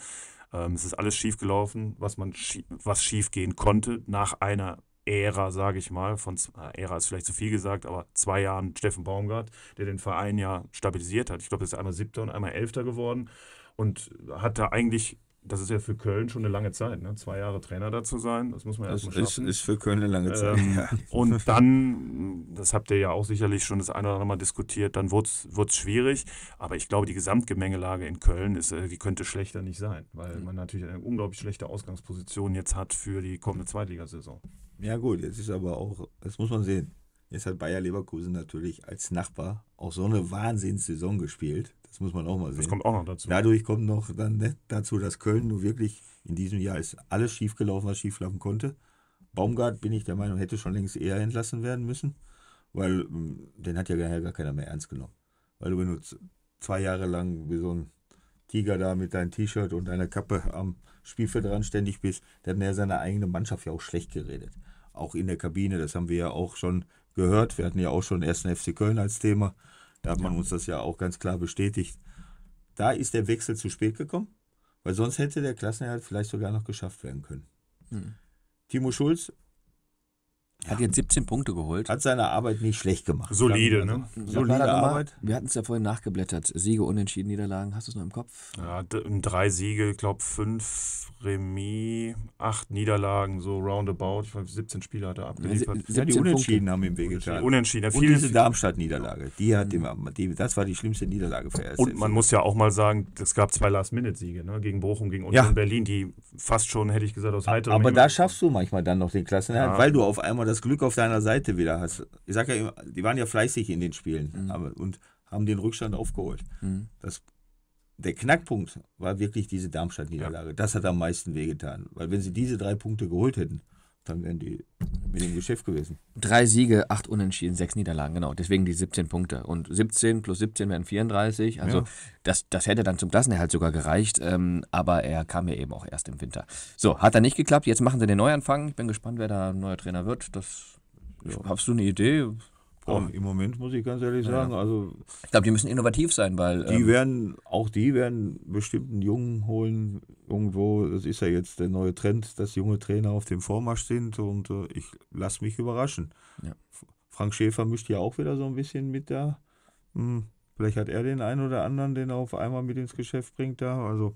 Ähm, es ist alles schiefgelaufen, was, man schie was schiefgehen konnte nach einer Ära, sage ich mal, von äh, Ära ist vielleicht zu viel gesagt, aber zwei Jahren Steffen Baumgart, der den Verein ja stabilisiert hat. Ich glaube, er ist einmal siebter und einmal elfter geworden und hat da eigentlich das ist ja für Köln schon eine lange Zeit, ne? zwei Jahre Trainer da zu sein, das muss man erstmal schaffen. Ist, ist für Köln eine lange ähm, Zeit. Ähm, ja. Und dann, das habt ihr ja auch sicherlich schon das eine oder andere Mal diskutiert, dann wird es schwierig. Aber ich glaube, die Gesamtgemengelage in Köln, ist, äh, die könnte schlechter nicht sein, weil man natürlich eine unglaublich schlechte Ausgangsposition jetzt hat für die kommende Zweitligasaison. Ja gut, jetzt ist aber auch, das muss man sehen, jetzt hat Bayer Leverkusen natürlich als Nachbar auch so eine Wahnsinnssaison gespielt. Das muss man auch mal sehen. Das kommt auch noch dazu. Dadurch kommt noch dann dazu, dass Köln nur wirklich in diesem Jahr ist alles schiefgelaufen, was schieflaufen konnte. Baumgart, bin ich der Meinung, hätte schon längst eher entlassen werden müssen, weil hm, den hat ja gar keiner mehr ernst genommen. Weil du, wenn du zwei Jahre lang wie so ein Tiger da mit deinem T-Shirt und deiner Kappe am Spielfeld dran ständig bist, dann hat er seine eigene Mannschaft ja auch schlecht geredet. Auch in der Kabine, das haben wir ja auch schon gehört. Wir hatten ja auch schon den ersten FC Köln als Thema. Da hat man ja. uns das ja auch ganz klar bestätigt. Da ist der Wechsel zu spät gekommen, weil sonst hätte der Klassenerhalt vielleicht sogar noch geschafft werden können. Mhm. Timo Schulz hat jetzt 17 Punkte geholt. Hat seine Arbeit nicht schlecht gemacht. Solide, ne? Solide wir Arbeit. Wir hatten es ja vorhin nachgeblättert. Siege, Unentschieden, Niederlagen. Hast du es noch im Kopf? Ja, drei Siege, ich glaube fünf Remis, acht Niederlagen, so roundabout. Ich glaube, 17 Spiele hat er abgeliefert. Ja, die Unentschieden Punkte. haben ihm wehgetan. Unentschieden. Und diese Darmstadt-Niederlage, die hat ihm, die, das war die schlimmste Niederlage für er. Und man muss ja auch mal sagen, es gab zwei Last-Minute-Siege, ne? gegen Bochum, gegen Union ja. Berlin, die fast schon, hätte ich gesagt, aus heiterem Aber Himmel da schaffst du manchmal dann noch den Klassenerhalt, ja. weil du auf einmal das das Glück auf deiner Seite wieder hast. Ich sage ja immer, die waren ja fleißig in den Spielen mhm. aber, und haben den Rückstand aufgeholt. Mhm. Das, der Knackpunkt war wirklich diese Darmstadt-Niederlage. Ja. Das hat am meisten wehgetan. Weil wenn sie diese drei Punkte geholt hätten, dann wären die mit dem Geschäft gewesen. Drei Siege, acht Unentschieden, sechs Niederlagen, genau. Deswegen die 17 Punkte. Und 17 plus 17 wären 34. Also ja. das, das hätte dann zum Klassenerhalt sogar gereicht. Ähm, aber er kam ja eben auch erst im Winter. So, hat dann nicht geklappt. Jetzt machen sie den Neuanfang. Ich bin gespannt, wer da neuer Trainer wird. Das ja. hast du eine Idee? Boah, Im Moment muss ich ganz ehrlich sagen. Ja. Also, ich glaube, die müssen innovativ sein, weil. Die ähm, werden, auch die werden bestimmt einen Jungen holen irgendwo. Das ist ja jetzt der neue Trend, dass junge Trainer auf dem Vormarsch sind und äh, ich lasse mich überraschen. Ja. Frank Schäfer mischt ja auch wieder so ein bisschen mit da. Hm, vielleicht hat er den einen oder anderen, den er auf einmal mit ins Geschäft bringt da. Also.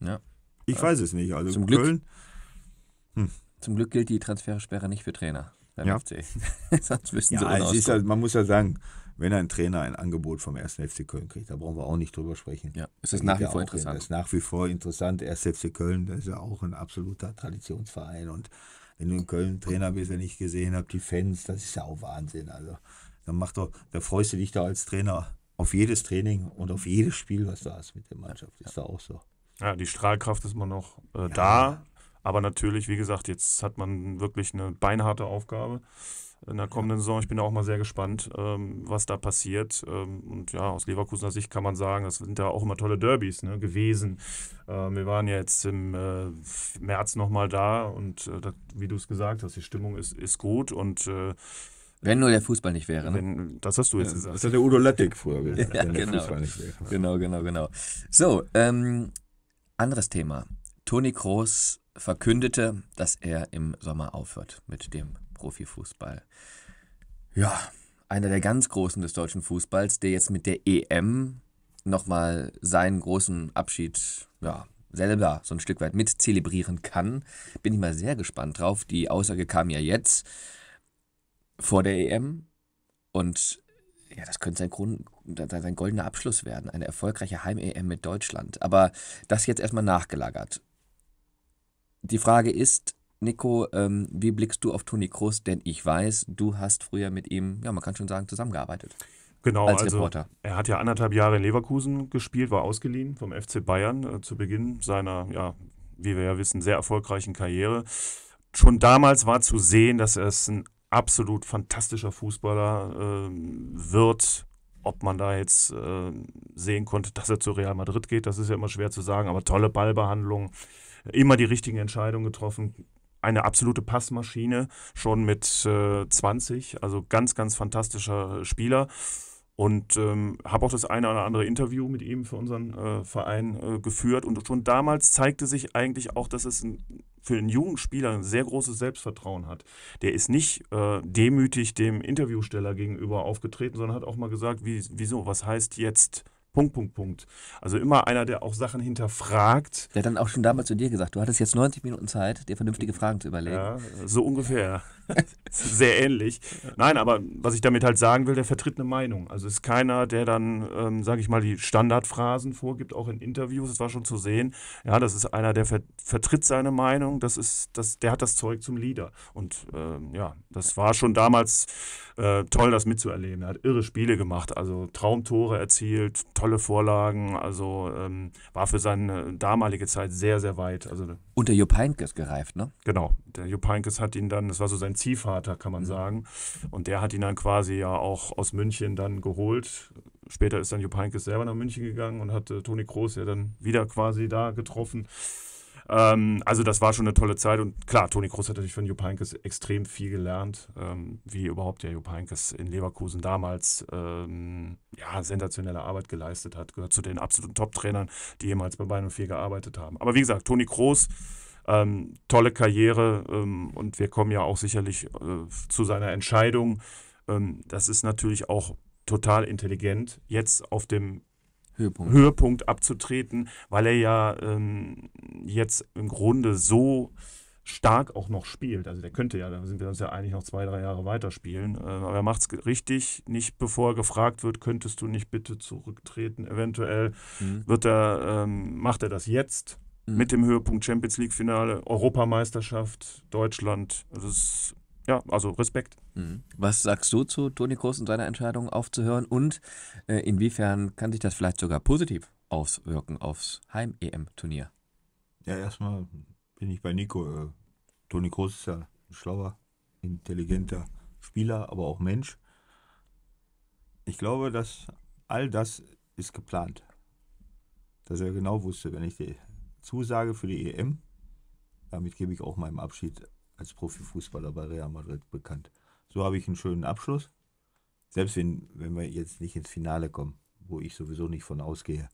Ja. Ich also, weiß es nicht. Also Zum Köln. Glück, hm. Zum Glück gilt die Transfersperre nicht für Trainer beim ja. FC. Sonst wüssten ja, sie also ist halt, Man muss ja sagen, wenn ein Trainer ein Angebot vom 1. FC Köln kriegt, da brauchen wir auch nicht drüber sprechen. Ja, ist das nach wie vor interessant. Das ist nach wie vor interessant. 1. FC Köln, das ist ja auch ein absoluter Traditionsverein. Und wenn du in Köln Trainer bist, wenn ich gesehen habe, die Fans, das ist ja auch Wahnsinn. Also dann macht doch, da freust du dich da als Trainer auf jedes Training und auf jedes Spiel, was du hast mit der Mannschaft. Ist da auch so. Ja, die Strahlkraft ist immer noch äh, ja. da. Aber natürlich, wie gesagt, jetzt hat man wirklich eine beinharte Aufgabe in der kommenden Saison. Ich bin auch mal sehr gespannt, ähm, was da passiert. Ähm, und ja, aus Leverkusener Sicht kann man sagen, das sind ja auch immer tolle Derbys ne, gewesen. Ähm, wir waren ja jetzt im äh, März nochmal da und äh, wie du es gesagt hast, die Stimmung ist, ist gut und äh, wenn nur der Fußball nicht wäre. Ne? Wenn, das hast du jetzt ja, gesagt. Das hat der Udo Lettig früher gesagt, ja, wenn genau. der Fußball nicht wäre. Genau, genau, genau. So, ähm, anderes Thema. Toni Kroos verkündete, dass er im Sommer aufhört mit dem Profifußball. Ja, einer der ganz Großen des deutschen Fußballs, der jetzt mit der EM nochmal seinen großen Abschied ja, selber so ein Stück weit mitzelebrieren kann. Bin ich mal sehr gespannt drauf. Die Aussage kam ja jetzt vor der EM und ja, das könnte sein, Grund, sein goldener Abschluss werden, eine erfolgreiche Heim-EM mit Deutschland. Aber das jetzt erstmal nachgelagert die Frage ist, Nico, ähm, wie blickst du auf Toni Kroos? Denn ich weiß, du hast früher mit ihm, ja, man kann schon sagen, zusammengearbeitet. Genau, als also Reporter. er hat ja anderthalb Jahre in Leverkusen gespielt, war ausgeliehen vom FC Bayern äh, zu Beginn seiner, ja, wie wir ja wissen, sehr erfolgreichen Karriere. Schon damals war zu sehen, dass er es ein absolut fantastischer Fußballer äh, wird. Ob man da jetzt äh, sehen konnte, dass er zu Real Madrid geht, das ist ja immer schwer zu sagen, aber tolle Ballbehandlung immer die richtigen Entscheidungen getroffen. Eine absolute Passmaschine, schon mit äh, 20, also ganz, ganz fantastischer Spieler. Und ähm, habe auch das eine oder andere Interview mit ihm für unseren äh, Verein äh, geführt. Und schon damals zeigte sich eigentlich auch, dass es ein, für einen jungen Spieler ein sehr großes Selbstvertrauen hat. Der ist nicht äh, demütig dem Interviewsteller gegenüber aufgetreten, sondern hat auch mal gesagt, wie, wieso, was heißt jetzt Punkt, Punkt, Punkt. Also immer einer, der auch Sachen hinterfragt. Der hat dann auch schon damals zu dir gesagt, du hattest jetzt 90 Minuten Zeit, dir vernünftige Fragen zu überlegen. Ja, so ungefähr. Sehr ähnlich. Nein, aber was ich damit halt sagen will, der vertritt eine Meinung. Also ist keiner, der dann, ähm, sage ich mal, die Standardphrasen vorgibt, auch in Interviews. das war schon zu sehen. Ja, das ist einer, der ver vertritt seine Meinung. Das ist, das, der hat das Zeug zum Leader. Und ähm, ja, das war schon damals äh, toll, das mitzuerleben. Er hat irre Spiele gemacht, also Traumtore erzielt, tolle Vorlagen. Also ähm, war für seine damalige Zeit sehr, sehr weit. Also, Und der Jupp Heynckes gereift, ne? Genau. Der Jupp Heynckes hat ihn dann, das war so sein sein Ziehvater, kann man mhm. sagen. Und der hat ihn dann quasi ja auch aus München dann geholt. Später ist dann Jupp Heynckes selber nach München gegangen und hat äh, Toni Kroos ja dann wieder quasi da getroffen. Ähm, also das war schon eine tolle Zeit und klar, Toni Kroos hat natürlich von Jupp Heynckes extrem viel gelernt, ähm, wie überhaupt der Jupp Heynckes in Leverkusen damals ähm, ja, sensationelle Arbeit geleistet hat. Gehört zu den absoluten Top-Trainern, die jemals bei Bayern 4 gearbeitet haben. Aber wie gesagt, Toni Kroos ähm, tolle Karriere ähm, und wir kommen ja auch sicherlich äh, zu seiner Entscheidung. Ähm, das ist natürlich auch total intelligent, jetzt auf dem Höhepunkt, Höhepunkt abzutreten, weil er ja ähm, jetzt im Grunde so stark auch noch spielt. Also der könnte ja, da sind wir uns ja eigentlich noch zwei, drei Jahre weiterspielen. Äh, aber er macht es richtig, nicht bevor er gefragt wird, könntest du nicht bitte zurücktreten, eventuell mhm. wird er, ähm, macht er das jetzt mhm. mit dem Höhepunkt Champions League-Finale, Europameisterschaft, Deutschland. Das also ist, ja, also Respekt. Mhm. Was sagst du zu Toni Kroos und seiner Entscheidung aufzuhören und äh, inwiefern kann sich das vielleicht sogar positiv auswirken aufs Heim-EM-Turnier? Ja, erstmal bin ich bei Nico. Äh, Toni Kroos ist ja ein schlauer, intelligenter Spieler, aber auch Mensch. Ich glaube, dass all das ist geplant. Dass er genau wusste, wenn ich die, Zusage für die EM. Damit gebe ich auch meinen Abschied als Profifußballer bei Real Madrid bekannt. So habe ich einen schönen Abschluss. Selbst wenn, wenn wir jetzt nicht ins Finale kommen, wo ich sowieso nicht von ausgehe.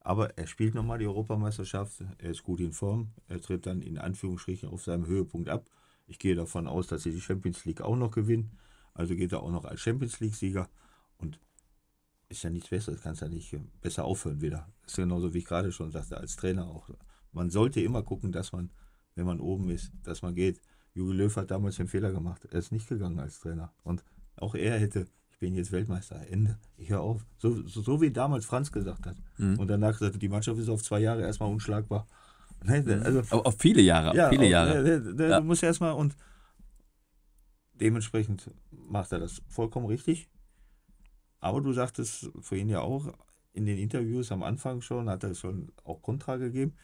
Aber er spielt nochmal die Europameisterschaft, er ist gut in Form, er tritt dann in Anführungsstrichen auf seinem Höhepunkt ab. Ich gehe davon aus, dass sie die Champions League auch noch gewinnen. Also geht er auch noch als Champions League-Sieger. Und ist ja nichts Besseres, kannst ja nicht ähm, besser aufhören wieder. Das ist genauso wie ich gerade schon sagte, als Trainer auch. Man sollte immer gucken, dass man, wenn man oben ist, dass man geht. Jürgen Löw hat damals den Fehler gemacht. Er ist nicht gegangen als Trainer. Und auch er hätte, ich bin jetzt Weltmeister, Ende, ich höre auf. So, so, so, wie damals Franz gesagt hat. Mhm. Und danach gesagt, die Mannschaft ist auf zwei Jahre erstmal unschlagbar. Ne, mhm. Also, auf, auf viele Jahre, ja, viele auf, Jahre. Ne, ne, du ja. muss erstmal und dementsprechend macht er das vollkommen richtig. Aber du sagtest vorhin ja auch, in den Interviews am Anfang schon, hat er schon auch Kontra gegeben.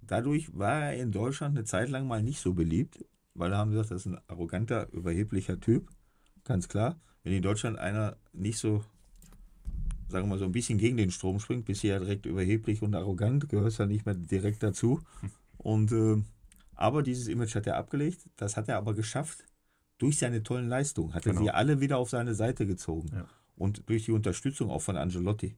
Dadurch war er in Deutschland eine Zeit lang mal nicht so beliebt, weil da haben gesagt, das ist ein arroganter, überheblicher Typ. Ganz klar. Wenn in Deutschland einer nicht so, sagen wir mal, so ein bisschen gegen den Strom springt, bist du ja direkt überheblich und arrogant, gehörst ja nicht mehr direkt dazu. Und äh, aber dieses Image hat er abgelegt, das hat er aber geschafft durch seine tollen Leistungen. Hat er genau. sie alle wieder auf seine Seite gezogen. Ja und durch die Unterstützung auch von Angelotti.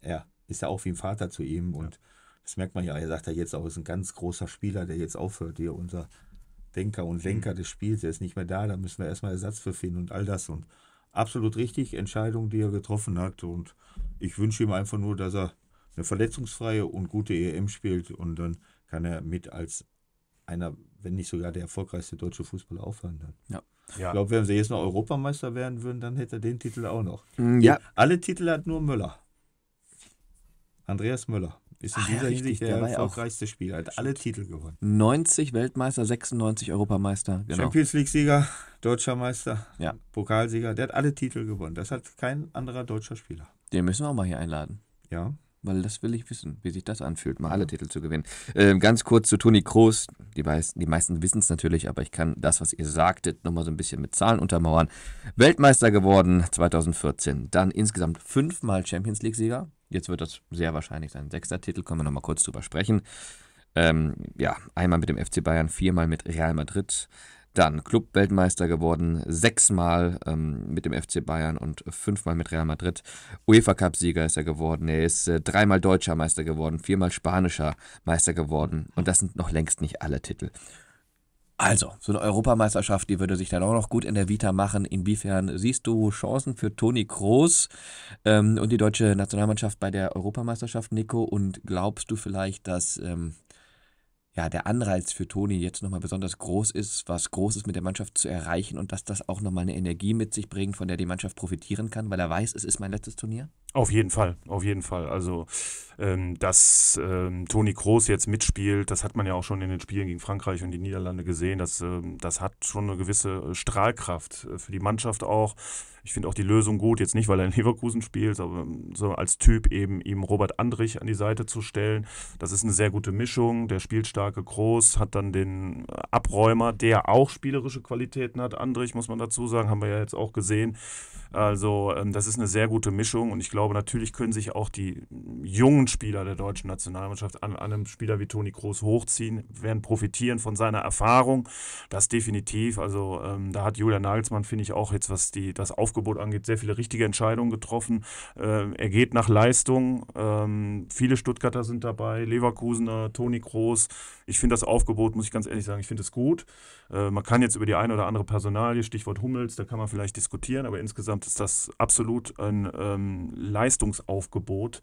Er ist ja auch wie ein Vater zu ihm und ja. das merkt man ja. Er sagt ja jetzt auch, ist ein ganz großer Spieler, der jetzt aufhört, hier unser Denker und Lenker mhm. des Spiels, der ist nicht mehr da, da müssen wir erstmal Ersatz für finden und all das. Und absolut richtig, Entscheidung, die er getroffen hat. Und ich wünsche ihm einfach nur, dass er eine verletzungsfreie und gute EM spielt und dann kann er mit als einer, wenn nicht sogar der erfolgreichste deutsche Fußballer aufhören. Dann. Ja, ja. Ich glaube, wenn sie jetzt noch Europameister werden würden, dann hätte er den Titel auch noch. Mm, ja. Alle Titel hat nur Müller. Andreas Müller ist in dieser ja, Hinsicht der, der erfolgreichste Spieler. Hat alle Titel gewonnen. 90 Weltmeister, 96 Europameister. Genau. Champions League-Sieger, Deutscher Meister, ja. Pokalsieger. Der hat alle Titel gewonnen. Das hat kein anderer deutscher Spieler. Den müssen wir auch mal hier einladen. Ja weil das will ich wissen, wie sich das anfühlt, mal alle Titel zu gewinnen. Ähm, ganz kurz zu Toni Kroos. Die, meisten, die meisten wissen es natürlich, aber ich kann das, was ihr sagtet, nochmal so ein bisschen mit Zahlen untermauern. Weltmeister geworden 2014, dann insgesamt fünfmal Champions League-Sieger. Jetzt wird das sehr wahrscheinlich sein sechster Titel, können wir nochmal kurz drüber sprechen. Ähm, ja, einmal mit dem FC Bayern, viermal mit Real Madrid. Dann Clubweltmeister geworden, sechsmal ähm, mit dem FC Bayern und fünfmal mit Real Madrid. UEFA-Cup-Sieger ist er geworden. Er ist äh, dreimal deutscher Meister geworden, viermal spanischer Meister geworden. Und das sind noch längst nicht alle Titel. Also, so eine Europameisterschaft, die würde sich dann auch noch gut in der Vita machen. Inwiefern siehst du Chancen für Toni Kroos ähm, und die deutsche Nationalmannschaft bei der Europameisterschaft, Nico? Und glaubst du vielleicht, dass ähm, ja, der Anreiz für Toni jetzt nochmal besonders groß ist, was Großes mit der Mannschaft zu erreichen und dass das auch nochmal eine Energie mit sich bringt, von der die Mannschaft profitieren kann, weil er weiß, es ist mein letztes Turnier? Auf jeden Fall, auf jeden Fall. Also, ähm, dass ähm, Toni Kroos jetzt mitspielt, das hat man ja auch schon in den Spielen gegen Frankreich und die Niederlande gesehen. Das, ähm, das hat schon eine gewisse äh, Strahlkraft äh, für die Mannschaft auch. Ich finde auch die Lösung gut, jetzt nicht, weil er in Leverkusen spielt, ähm, sondern als Typ eben ihm Robert Andrich an die Seite zu stellen. Das ist eine sehr gute Mischung. Der spielstarke Groß hat dann den äh, Abräumer, der auch spielerische Qualitäten hat. Andrich, muss man dazu sagen, haben wir ja jetzt auch gesehen. Also, ähm, das ist eine sehr gute Mischung und ich glaube, glaube, natürlich können sich auch die jungen Spieler der deutschen Nationalmannschaft an, an einem Spieler wie Toni Kroos hochziehen, werden profitieren von seiner Erfahrung. Das definitiv. Also ähm, da hat Julian Nagelsmann, finde ich, auch jetzt, was die, das Aufgebot angeht, sehr viele richtige Entscheidungen getroffen. Ähm, er geht nach Leistung. Ähm, viele Stuttgarter sind dabei, Leverkusener, Toni Kroos. Ich finde das Aufgebot, muss ich ganz ehrlich sagen, ich finde es gut. Äh, man kann jetzt über die eine oder andere Personalie, Stichwort Hummels, da kann man vielleicht diskutieren, aber insgesamt ist das absolut ein ähm, Leistungsaufgebot.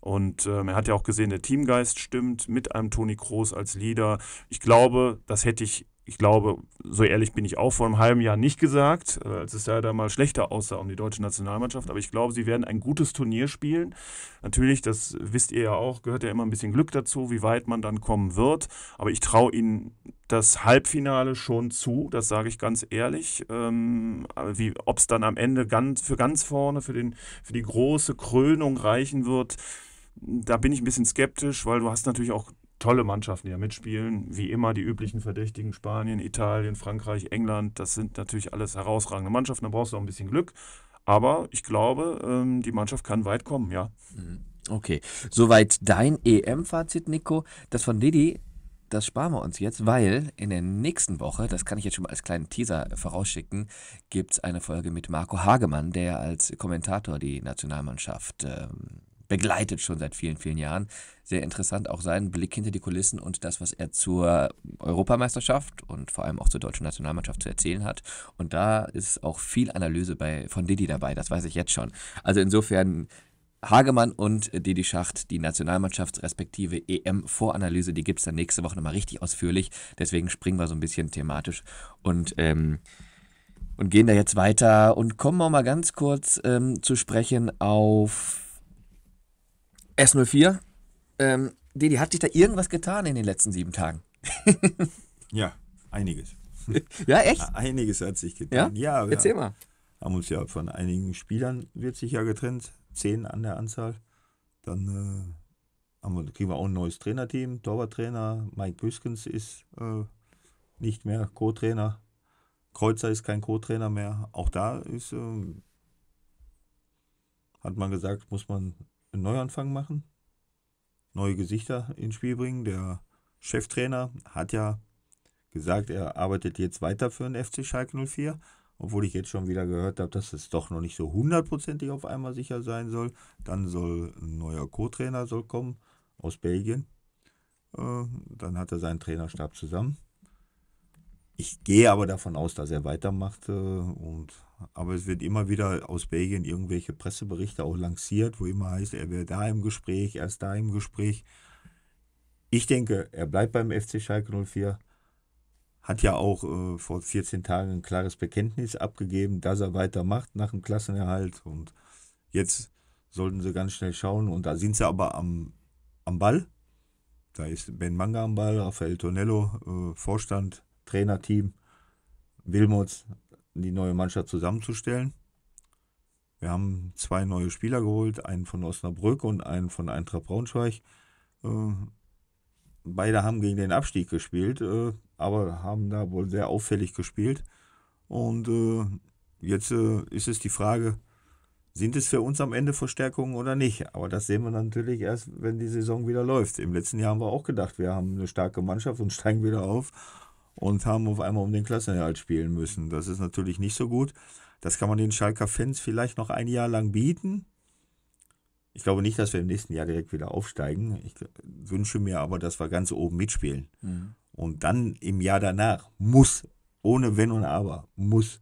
Und ähm, er hat ja auch gesehen, der Teamgeist stimmt mit einem Toni Kroos als Leader. Ich glaube, das hätte ich ich glaube, so ehrlich bin ich auch vor einem halben Jahr nicht gesagt, äh, als es ja da mal schlechter aussah um die deutsche Nationalmannschaft, aber ich glaube, sie werden ein gutes Turnier spielen. Natürlich, das wisst ihr ja auch, gehört ja immer ein bisschen Glück dazu, wie weit man dann kommen wird, aber ich traue ihnen das Halbfinale schon zu, das sage ich ganz ehrlich. Ähm, Ob es dann am Ende ganz, für ganz vorne, für, den, für die große Krönung reichen wird, da bin ich ein bisschen skeptisch, weil du hast natürlich auch tolle Mannschaften, die da mitspielen. Wie immer die üblichen Verdächtigen Spanien, Italien, Frankreich, England. Das sind natürlich alles herausragende Mannschaften. Da brauchst du auch ein bisschen Glück. Aber ich glaube, ähm, die Mannschaft kann weit kommen, ja. Mhm. Okay. Soweit dein EM-Fazit, Nico. Das von Didi, das sparen wir uns jetzt, weil in der nächsten Woche, das kann ich jetzt schon mal als kleinen Teaser vorausschicken, gibt es eine Folge mit Marco Hagemann, der als Kommentator die Nationalmannschaft ähm, begleitet schon seit vielen, vielen Jahren. Sehr interessant auch sein Blick hinter die Kulissen und das, was er zur Europameisterschaft und vor allem auch zur deutschen Nationalmannschaft zu erzählen hat. Und da ist auch viel Analyse bei, von Didi dabei, das weiß ich jetzt schon. Also insofern Hagemann und Didi Schacht, die Nationalmannschaft respektive EM-Voranalyse, die gibt es dann nächste Woche nochmal richtig ausführlich. Deswegen springen wir so ein bisschen thematisch und, ähm, und gehen da jetzt weiter und kommen auch mal ganz kurz ähm, zu sprechen auf S04, ähm, Didi, hat sich da irgendwas getan in den letzten sieben Tagen? ja, einiges. Ja, echt? Einiges hat sich getan. Ja, ja wir erzähl mal. Haben uns ja von einigen Spielern wird sich ja getrennt, zehn an der Anzahl. Dann äh, haben wir, kriegen wir auch ein neues Trainerteam. Torwarttrainer Mike Büskens ist äh, nicht mehr Co-Trainer. Kreuzer ist kein Co-Trainer mehr. Auch da ist, äh, hat man gesagt, muss man einen Neuanfang machen, neue Gesichter ins Spiel bringen. Der Cheftrainer hat ja gesagt, er arbeitet jetzt weiter für den FC Schalke 04, obwohl ich jetzt schon wieder gehört habe, dass es doch noch nicht so hundertprozentig auf einmal sicher sein soll. Dann soll ein neuer Co-Trainer soll kommen aus Belgien. Äh, dann hat er seinen Trainerstab zusammen. Ich gehe aber davon aus, dass er weitermacht äh, und aber es wird immer wieder aus Belgien irgendwelche Presseberichte auch lanciert, wo immer heißt, er wäre da im Gespräch, er ist da im Gespräch. Ich denke, er bleibt beim FC Schalke 04. Hat ja auch äh, vor 14 Tagen ein klares Bekenntnis abgegeben, dass er weitermacht nach dem Klassenerhalt. Und jetzt sollten sie ganz schnell schauen. Und da sind sie aber am, am Ball. Da ist Ben Manga am Ball, Rafael Tonello, äh, Vorstand, Trainerteam, Wilmots, die neue Mannschaft zusammenzustellen. Wir haben zwei neue Spieler geholt, einen von Osnabrück und einen von Eintracht Braunschweig. Äh, beide haben gegen den Abstieg gespielt, äh, aber haben da wohl sehr auffällig gespielt. Und äh, jetzt äh, ist es die Frage, sind es für uns am Ende Verstärkungen oder nicht? Aber das sehen wir natürlich erst, wenn die Saison wieder läuft. Im letzten Jahr haben wir auch gedacht, wir haben eine starke Mannschaft und steigen wieder auf und haben auf einmal um den Klassenerhalt spielen müssen. Das ist natürlich nicht so gut. Das kann man den Schalker Fans vielleicht noch ein Jahr lang bieten. Ich glaube nicht, dass wir im nächsten Jahr direkt wieder aufsteigen. Ich wünsche mir aber, dass wir ganz oben mitspielen. Mhm. Und dann im Jahr danach muss, ohne Wenn und Aber, muss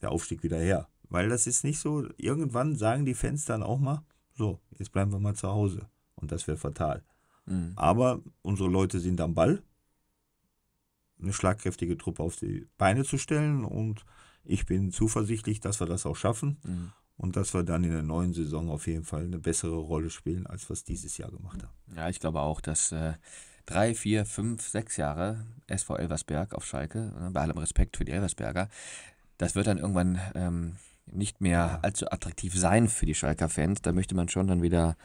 der Aufstieg wieder her. Weil das ist nicht so, irgendwann sagen die Fans dann auch mal, so, jetzt bleiben wir mal zu Hause. Und das wäre fatal. Mhm. Aber unsere Leute sind am Ball eine schlagkräftige Truppe auf die Beine zu stellen. Und ich bin zuversichtlich, dass wir das auch schaffen mhm. und dass wir dann in der neuen Saison auf jeden Fall eine bessere Rolle spielen, als wir es dieses Jahr gemacht haben. Ja, ich glaube auch, dass äh, drei, vier, fünf, sechs Jahre SV Elversberg auf Schalke, ne, bei allem Respekt für die Elversberger, das wird dann irgendwann ähm, nicht mehr allzu attraktiv sein für die Schalker Fans. Da möchte man schon dann wieder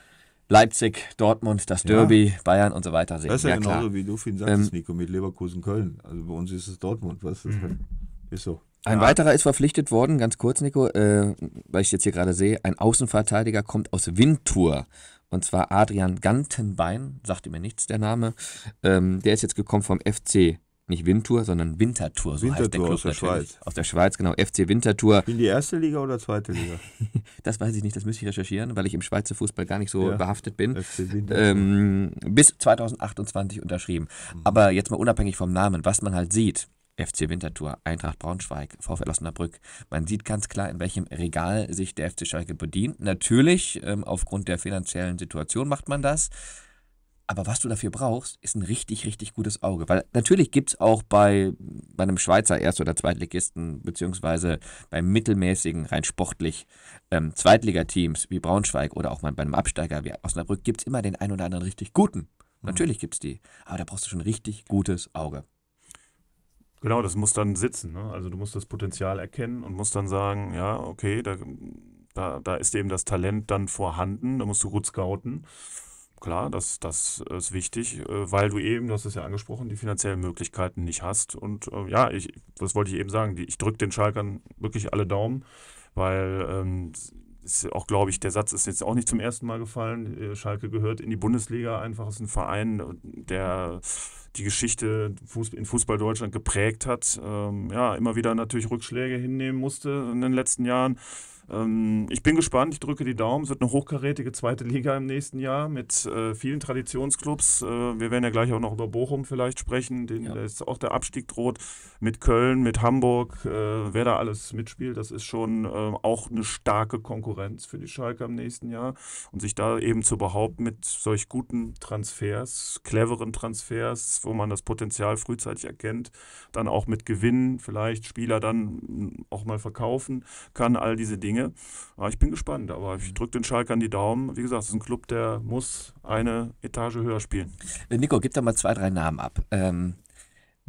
Leipzig, Dortmund, das Derby, ja. Bayern und so weiter sehen. Das ist ja, ja genauso klar. wie du vorhin sagtest, ähm, Nico, mit Leverkusen, Köln. Also bei uns ist es Dortmund, was mhm. ist, ist so. Ein ja. weiterer ist verpflichtet worden, ganz kurz, Nico, äh, weil ich jetzt hier gerade sehe, ein Außenverteidiger kommt aus Windtour. Und zwar Adrian Gantenbein, sagte mir nichts der Name. Ähm, der ist jetzt gekommen vom FC nicht Wintour, sondern Wintertour, So Winterthur heißt der Club aus der Schweiz. Aus der Schweiz, genau. FC Wintertour. In die erste Liga oder zweite Liga? das weiß ich nicht, das müsste ich recherchieren, weil ich im Schweizer Fußball gar nicht so ja. behaftet bin. FC Winterthur. Ähm, bis 2028 unterschrieben. Mhm. Aber jetzt mal unabhängig vom Namen, was man halt sieht. FC Winterthur, Eintracht Braunschweig, VfL Osnabrück. Man sieht ganz klar, in welchem Regal sich der FC Schalke bedient. Natürlich, ähm, aufgrund der finanziellen Situation macht man das. Aber was du dafür brauchst, ist ein richtig, richtig gutes Auge. Weil natürlich gibt es auch bei, bei einem Schweizer Erst- oder Zweitligisten, beziehungsweise bei mittelmäßigen, rein sportlich ähm, Zweitligateams wie Braunschweig oder auch mal bei einem Absteiger wie Osnabrück, gibt es immer den einen oder anderen richtig guten. Mhm. Natürlich gibt es die. Aber da brauchst du schon ein richtig gutes Auge. Genau, das muss dann sitzen. Ne? Also du musst das Potenzial erkennen und musst dann sagen, ja, okay, da, da, da ist eben das Talent dann vorhanden, da musst du gut scouten. Klar, das, das ist wichtig, äh, weil du eben, das ist ja angesprochen, die finanziellen Möglichkeiten nicht hast. Und äh, ja, ich, das wollte ich eben sagen, ich drücke den Schalkern wirklich alle Daumen, weil ähm, ist auch, glaube ich, der Satz ist jetzt auch nicht zum ersten Mal gefallen. Äh, Schalke gehört in die Bundesliga einfach, ist ein Verein, der die Geschichte in Fußball Deutschland geprägt hat. Ähm, ja, immer wieder natürlich Rückschläge hinnehmen musste in den letzten Jahren. Ähm, ich bin gespannt, ich drücke die Daumen. Es wird eine hochkarätige zweite Liga im nächsten Jahr mit äh, vielen Traditionsclubs. Äh, wir werden ja gleich auch noch über Bochum vielleicht sprechen, den ja. ist auch der Abstieg droht. Mit Köln, mit Hamburg, äh, wer da alles mitspielt, das ist schon äh, auch eine starke Konkurrenz für die Schalke im nächsten Jahr. Und sich da eben zu behaupten mit solch guten Transfers, cleveren Transfers, wo man das Potenzial frühzeitig erkennt, dann auch mit Gewinnen vielleicht Spieler dann hm, auch mal verkaufen kann, all diese Dinge Dinge. Aber ah, ich bin gespannt, aber ich drücke den Schalk an die Daumen. Wie gesagt, es ist ein Club, der muss eine Etage höher spielen. Äh, Nico, gib da mal zwei, drei Namen ab. Ähm,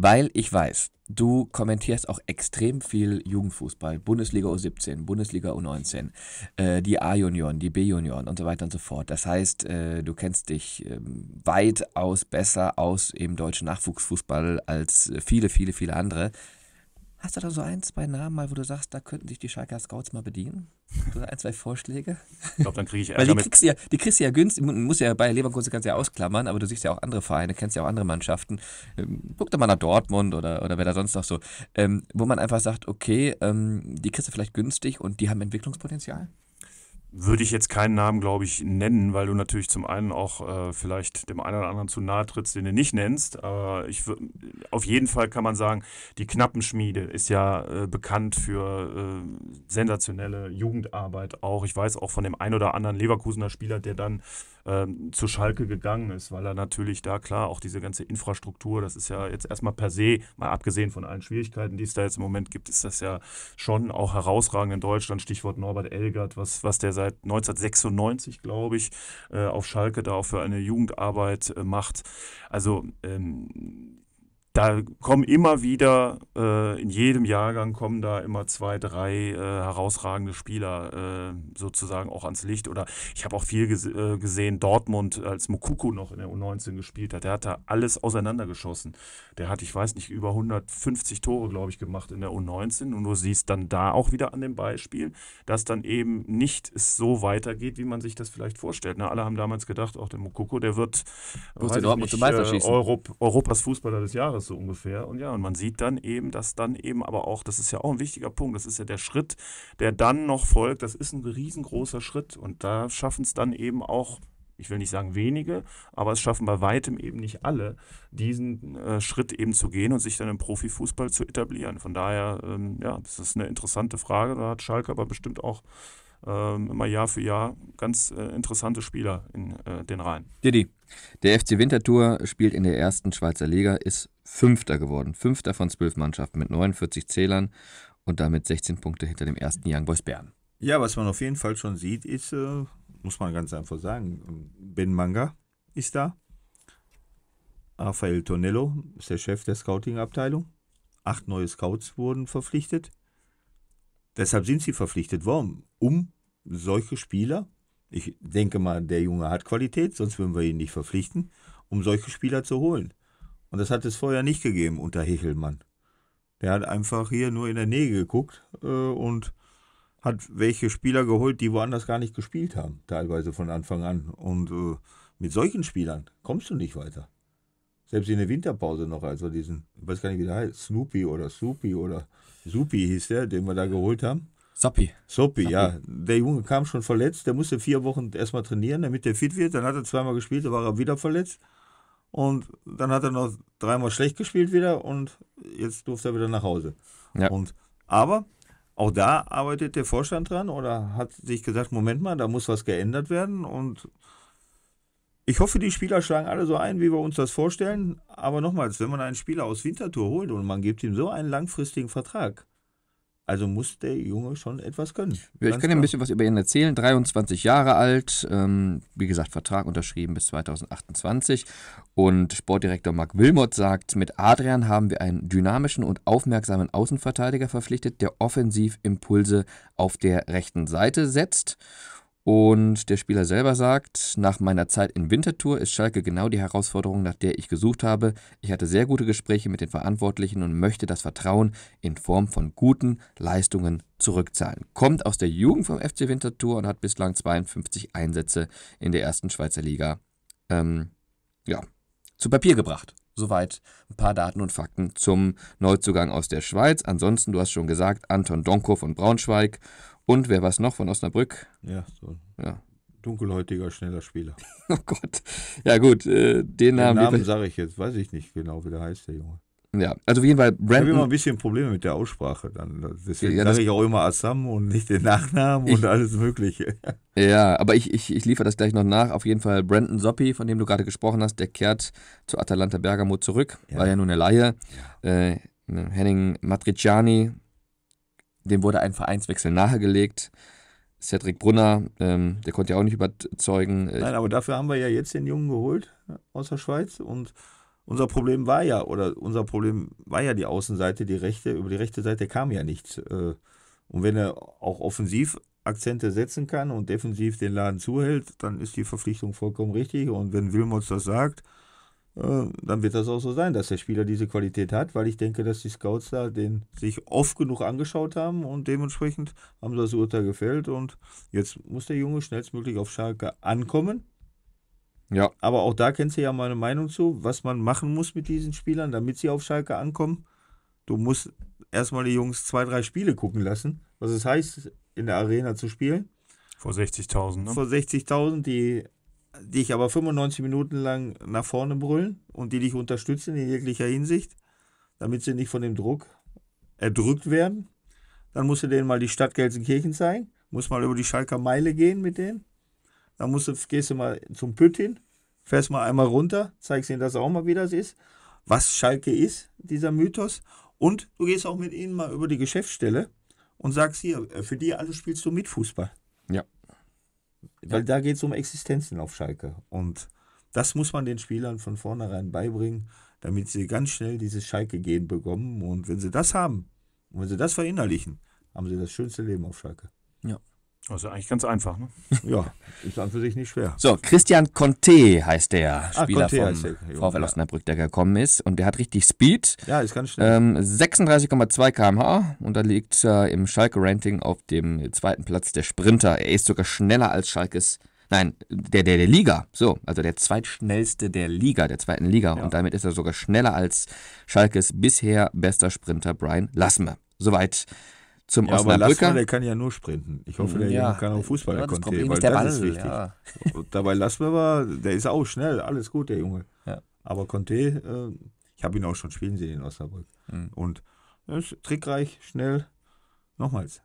weil ich weiß, du kommentierst auch extrem viel Jugendfußball, Bundesliga U17, Bundesliga U19, äh, die a union die b union und so weiter und so fort. Das heißt, äh, du kennst dich äh, weitaus besser aus im deutschen Nachwuchsfußball als äh, viele, viele, viele andere. Hast du da so ein, zwei Namen mal, wo du sagst, da könnten sich die Schalker Scouts mal bedienen? So ein, zwei Vorschläge? Ich glaube, dann kriege ich Ärger die mit. Kriegst ja, die kriegst du ja günstig, muss ja bei Leverkusen ganz ja ausklammern, aber du siehst ja auch andere Vereine, kennst ja auch andere Mannschaften. Ähm, guck doch mal nach Dortmund oder, oder wer da sonst noch so, ähm, wo man einfach sagt, okay, ähm, die kriegst du vielleicht günstig und die haben Entwicklungspotenzial? würde ich jetzt keinen Namen, glaube ich, nennen, weil du natürlich zum einen auch äh, vielleicht dem einen oder anderen zu nahe trittst, den du nicht nennst. Aber ich auf jeden Fall kann man sagen, die Knappenschmiede ist ja äh, bekannt für äh, sensationelle Jugendarbeit auch. Ich weiß auch von dem einen oder anderen Leverkusener Spieler, der dann ähm, zu Schalke gegangen ist, weil er natürlich da klar auch diese ganze Infrastruktur, das ist ja jetzt erstmal per se, mal abgesehen von allen Schwierigkeiten, die es da jetzt im Moment gibt, ist das ja schon auch herausragend in Deutschland. Stichwort Norbert Elgert, was, was der seit 1996, glaube ich, äh, auf Schalke da auch für eine Jugendarbeit äh, macht. Also ähm, da kommen immer wieder, äh, in jedem Jahrgang kommen da immer zwei, drei äh, herausragende Spieler äh, sozusagen auch ans Licht. Oder ich habe auch viel gese äh, gesehen, Dortmund, als Mokuku noch in der U19 gespielt hat, der hat da alles auseinandergeschossen. Der hat, ich weiß nicht, über 150 Tore, glaube ich, gemacht in der U19. Und du siehst dann da auch wieder an dem Beispiel, dass dann eben nicht so weitergeht, wie man sich das vielleicht vorstellt. Na, ne, alle haben damals gedacht, auch der Mokuku, der wird Dortmund nicht, äh, Europ Europas Fußballer des Jahres so ungefähr. Und ja, und man sieht dann eben, dass dann eben aber auch, das ist ja auch ein wichtiger Punkt, das ist ja der Schritt, der dann noch folgt, das ist ein riesengroßer Schritt. Und da schaffen es dann eben auch ich will nicht sagen wenige, aber es schaffen bei weitem eben nicht alle, diesen äh, Schritt eben zu gehen und sich dann im Profifußball zu etablieren. Von daher, ähm, ja, das ist eine interessante Frage. Da hat Schalke aber bestimmt auch ähm, immer Jahr für Jahr ganz äh, interessante Spieler in äh, den Reihen. Didi, der FC Winterthur spielt in der ersten Schweizer Liga, ist Fünfter geworden. Fünfter von zwölf Mannschaften mit 49 Zählern und damit 16 Punkte hinter dem ersten Young Boys Bern. Ja, was man auf jeden Fall schon sieht, ist, äh, muss man ganz einfach sagen, Ben Manga ist da. Rafael Tonello ist der Chef der Scouting-Abteilung. Acht neue Scouts wurden verpflichtet. Deshalb sind sie verpflichtet worden, um solche Spieler, ich denke mal, der Junge hat Qualität, sonst würden wir ihn nicht verpflichten, um solche Spieler zu holen. Und das hat es vorher nicht gegeben unter Hechelmann. Der hat einfach hier nur in der Nähe geguckt äh, und hat welche Spieler geholt, die woanders gar nicht gespielt haben, teilweise von Anfang an. Und äh, mit solchen Spielern kommst du nicht weiter. Selbst in der Winterpause noch, also diesen, ich weiß gar nicht, wie der heißt, Snoopy oder Soupy oder Soupy hieß der, den wir da geholt haben. Soppi. Soppi, ja. Der Junge kam schon verletzt, der musste vier Wochen erstmal trainieren, damit der fit wird. Dann hat er zweimal gespielt, dann war er wieder verletzt. Und dann hat er noch dreimal schlecht gespielt wieder und jetzt durfte er wieder nach Hause. Ja. Und, aber auch da arbeitet der Vorstand dran oder hat sich gesagt, Moment mal, da muss was geändert werden. Und ich hoffe, die Spieler schlagen alle so ein, wie wir uns das vorstellen. Aber nochmals, wenn man einen Spieler aus Winterthur holt und man gibt ihm so einen langfristigen Vertrag, also muss der Junge schon etwas können. Ja, ich kann dir ein bisschen was über ihn erzählen. 23 Jahre alt, ähm, wie gesagt, Vertrag unterschrieben bis 2028. Und Sportdirektor Marc Wilmot sagt, mit Adrian haben wir einen dynamischen und aufmerksamen Außenverteidiger verpflichtet, der offensiv Impulse auf der rechten Seite setzt. Und der Spieler selber sagt, nach meiner Zeit in Winterthur ist Schalke genau die Herausforderung, nach der ich gesucht habe. Ich hatte sehr gute Gespräche mit den Verantwortlichen und möchte das Vertrauen in Form von guten Leistungen zurückzahlen. Kommt aus der Jugend vom FC Winterthur und hat bislang 52 Einsätze in der ersten Schweizer Liga ähm, ja, zu Papier gebracht. Soweit ein paar Daten und Fakten zum Neuzugang aus der Schweiz. Ansonsten, du hast schon gesagt, Anton Donko von Braunschweig und wer war es noch von Osnabrück? Ja, so. Ja. Dunkelhäutiger, schneller Spieler. oh Gott. Ja, gut, äh, den, den Namen. Namen sage ich jetzt, weiß ich nicht genau, wie der heißt, der Junge. Ja, also auf jeden Fall Brandon. Ich habe immer ein bisschen Probleme mit der Aussprache dann. Deswegen ja, sage ich auch immer Assam und nicht den Nachnamen ich, und alles Mögliche. Ja, aber ich, ich, ich liefere das gleich noch nach. Auf jeden Fall Brandon Soppi, von dem du gerade gesprochen hast, der kehrt zu Atalanta Bergamo zurück. Ja. War ja nur eine Laie. Ja. Äh, Henning Matriciani, dem wurde ein Vereinswechsel nahegelegt. Cedric Brunner, ähm, der konnte ja auch nicht überzeugen. Äh, Nein, aber dafür haben wir ja jetzt den Jungen geholt aus der Schweiz und unser Problem war ja, oder unser Problem war ja die Außenseite, die rechte, über die rechte Seite kam ja nichts. Äh, und wenn er auch offensiv Akzente setzen kann und defensiv den Laden zuhält, dann ist die Verpflichtung vollkommen richtig. Und wenn Wilmots das sagt, äh, dann wird das auch so sein, dass der Spieler diese Qualität hat, weil ich denke, dass die Scouts da den sich oft genug angeschaut haben und dementsprechend haben sie das Urteil gefällt und jetzt muss der Junge schnellstmöglich auf Schalke ankommen. Ja. Aber auch da kennst du ja meine Meinung zu, was man machen muss mit diesen Spielern, damit sie auf Schalke ankommen. Du musst erstmal die Jungs zwei, drei Spiele gucken lassen, was es heißt, in der Arena zu spielen. Vor 60.000, ne? Vor 60.000, die die ich aber 95 Minuten lang nach vorne brüllen und die dich unterstützen in jeglicher Hinsicht, damit sie nicht von dem Druck erdrückt werden. Dann musst du denen mal die Stadt Gelsenkirchen zeigen, musst mal über die Schalker Meile gehen mit denen. Dann musst du, gehst du mal zum Püttin, fährst mal einmal runter, zeigst ihnen das auch mal, wieder das ist, was Schalke ist, dieser Mythos. Und du gehst auch mit ihnen mal über die Geschäftsstelle und sagst hier, für die alle spielst du mit Fußball. Ja. Weil da geht es um Existenzen auf Schalke. Und das muss man den Spielern von vornherein beibringen, damit sie ganz schnell dieses Schalke-Gehen bekommen. Und wenn sie das haben, und wenn sie das verinnerlichen, haben sie das schönste Leben auf Schalke. Ja. Also eigentlich ganz einfach, ne? Ja, ist an für sich nicht schwer. So, Christian Conte heißt der ah, Spieler ah, Conte vom VfL Osnabrück, der gekommen ist. Und der hat richtig Speed. Ja, ist ganz schnell. Ähm, 36,2 km/h und da liegt äh, im Schalke-Ranting auf dem zweiten Platz der Sprinter. Er ist sogar schneller als Schalkes Nein, der, der der Liga. So, also der zweitschnellste der Liga, der zweiten Liga. Ja. Und damit ist er sogar schneller als Schalkes bisher bester Sprinter Brian Lassme. Soweit zum ja, Osnabrücker. der kann ja nur sprinten. Ich hoffe, der hm, ja, kann auch Fußball. Ja, eh das Problem ist der Ball. Ist ja. Dabei lassen wir aber, der ist auch schnell, alles gut, der Junge. Ja. Aber Conte, äh, ich habe ihn auch schon spielen sehen in Osnabrück. Mhm. Und ist trickreich, schnell, nochmals.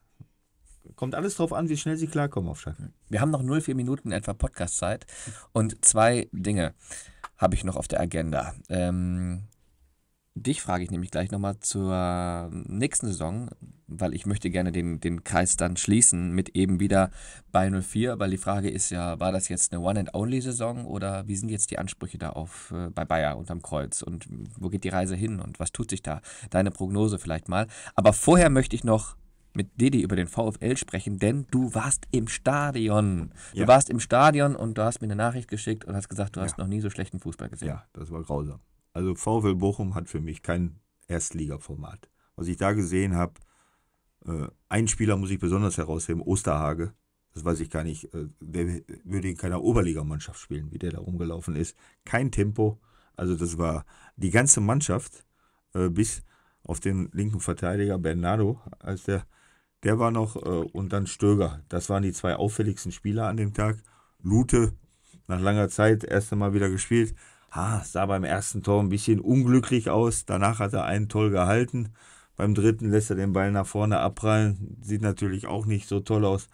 Kommt alles drauf an, wie schnell sie klarkommen auf Schalke. Wir haben noch 0,4 Minuten etwa Podcastzeit und zwei Dinge habe ich noch auf der Agenda. Ähm, Dich frage ich nämlich gleich nochmal zur nächsten Saison, weil ich möchte gerne den, den Kreis dann schließen mit eben wieder bei 04, weil die Frage ist ja, war das jetzt eine One-and-Only-Saison oder wie sind jetzt die Ansprüche da auf äh, bei Bayer unterm Kreuz und wo geht die Reise hin und was tut sich da? Deine Prognose vielleicht mal. Aber vorher möchte ich noch mit Didi über den VfL sprechen, denn du warst im Stadion. Ja. Du warst im Stadion und du hast mir eine Nachricht geschickt und hast gesagt, du ja. hast noch nie so schlechten Fußball gesehen. Ja, das war grausam. Also VfL Bochum hat für mich kein Erstliga-Format. Was ich da gesehen habe, äh, einen Spieler muss ich besonders herausheben, Osterhage. Das weiß ich gar nicht. Der äh, würde in keiner Oberligamannschaft spielen, wie der da rumgelaufen ist. Kein Tempo. Also das war die ganze Mannschaft äh, bis auf den linken Verteidiger Bernardo, als der, der war noch, äh, und dann Stöger. Das waren die zwei auffälligsten Spieler an dem Tag. Lute, nach langer Zeit, erst einmal wieder gespielt ha, sah beim ersten Tor ein bisschen unglücklich aus. Danach hat er einen toll gehalten. Beim dritten lässt er den Ball nach vorne abprallen. Sieht natürlich auch nicht so toll aus.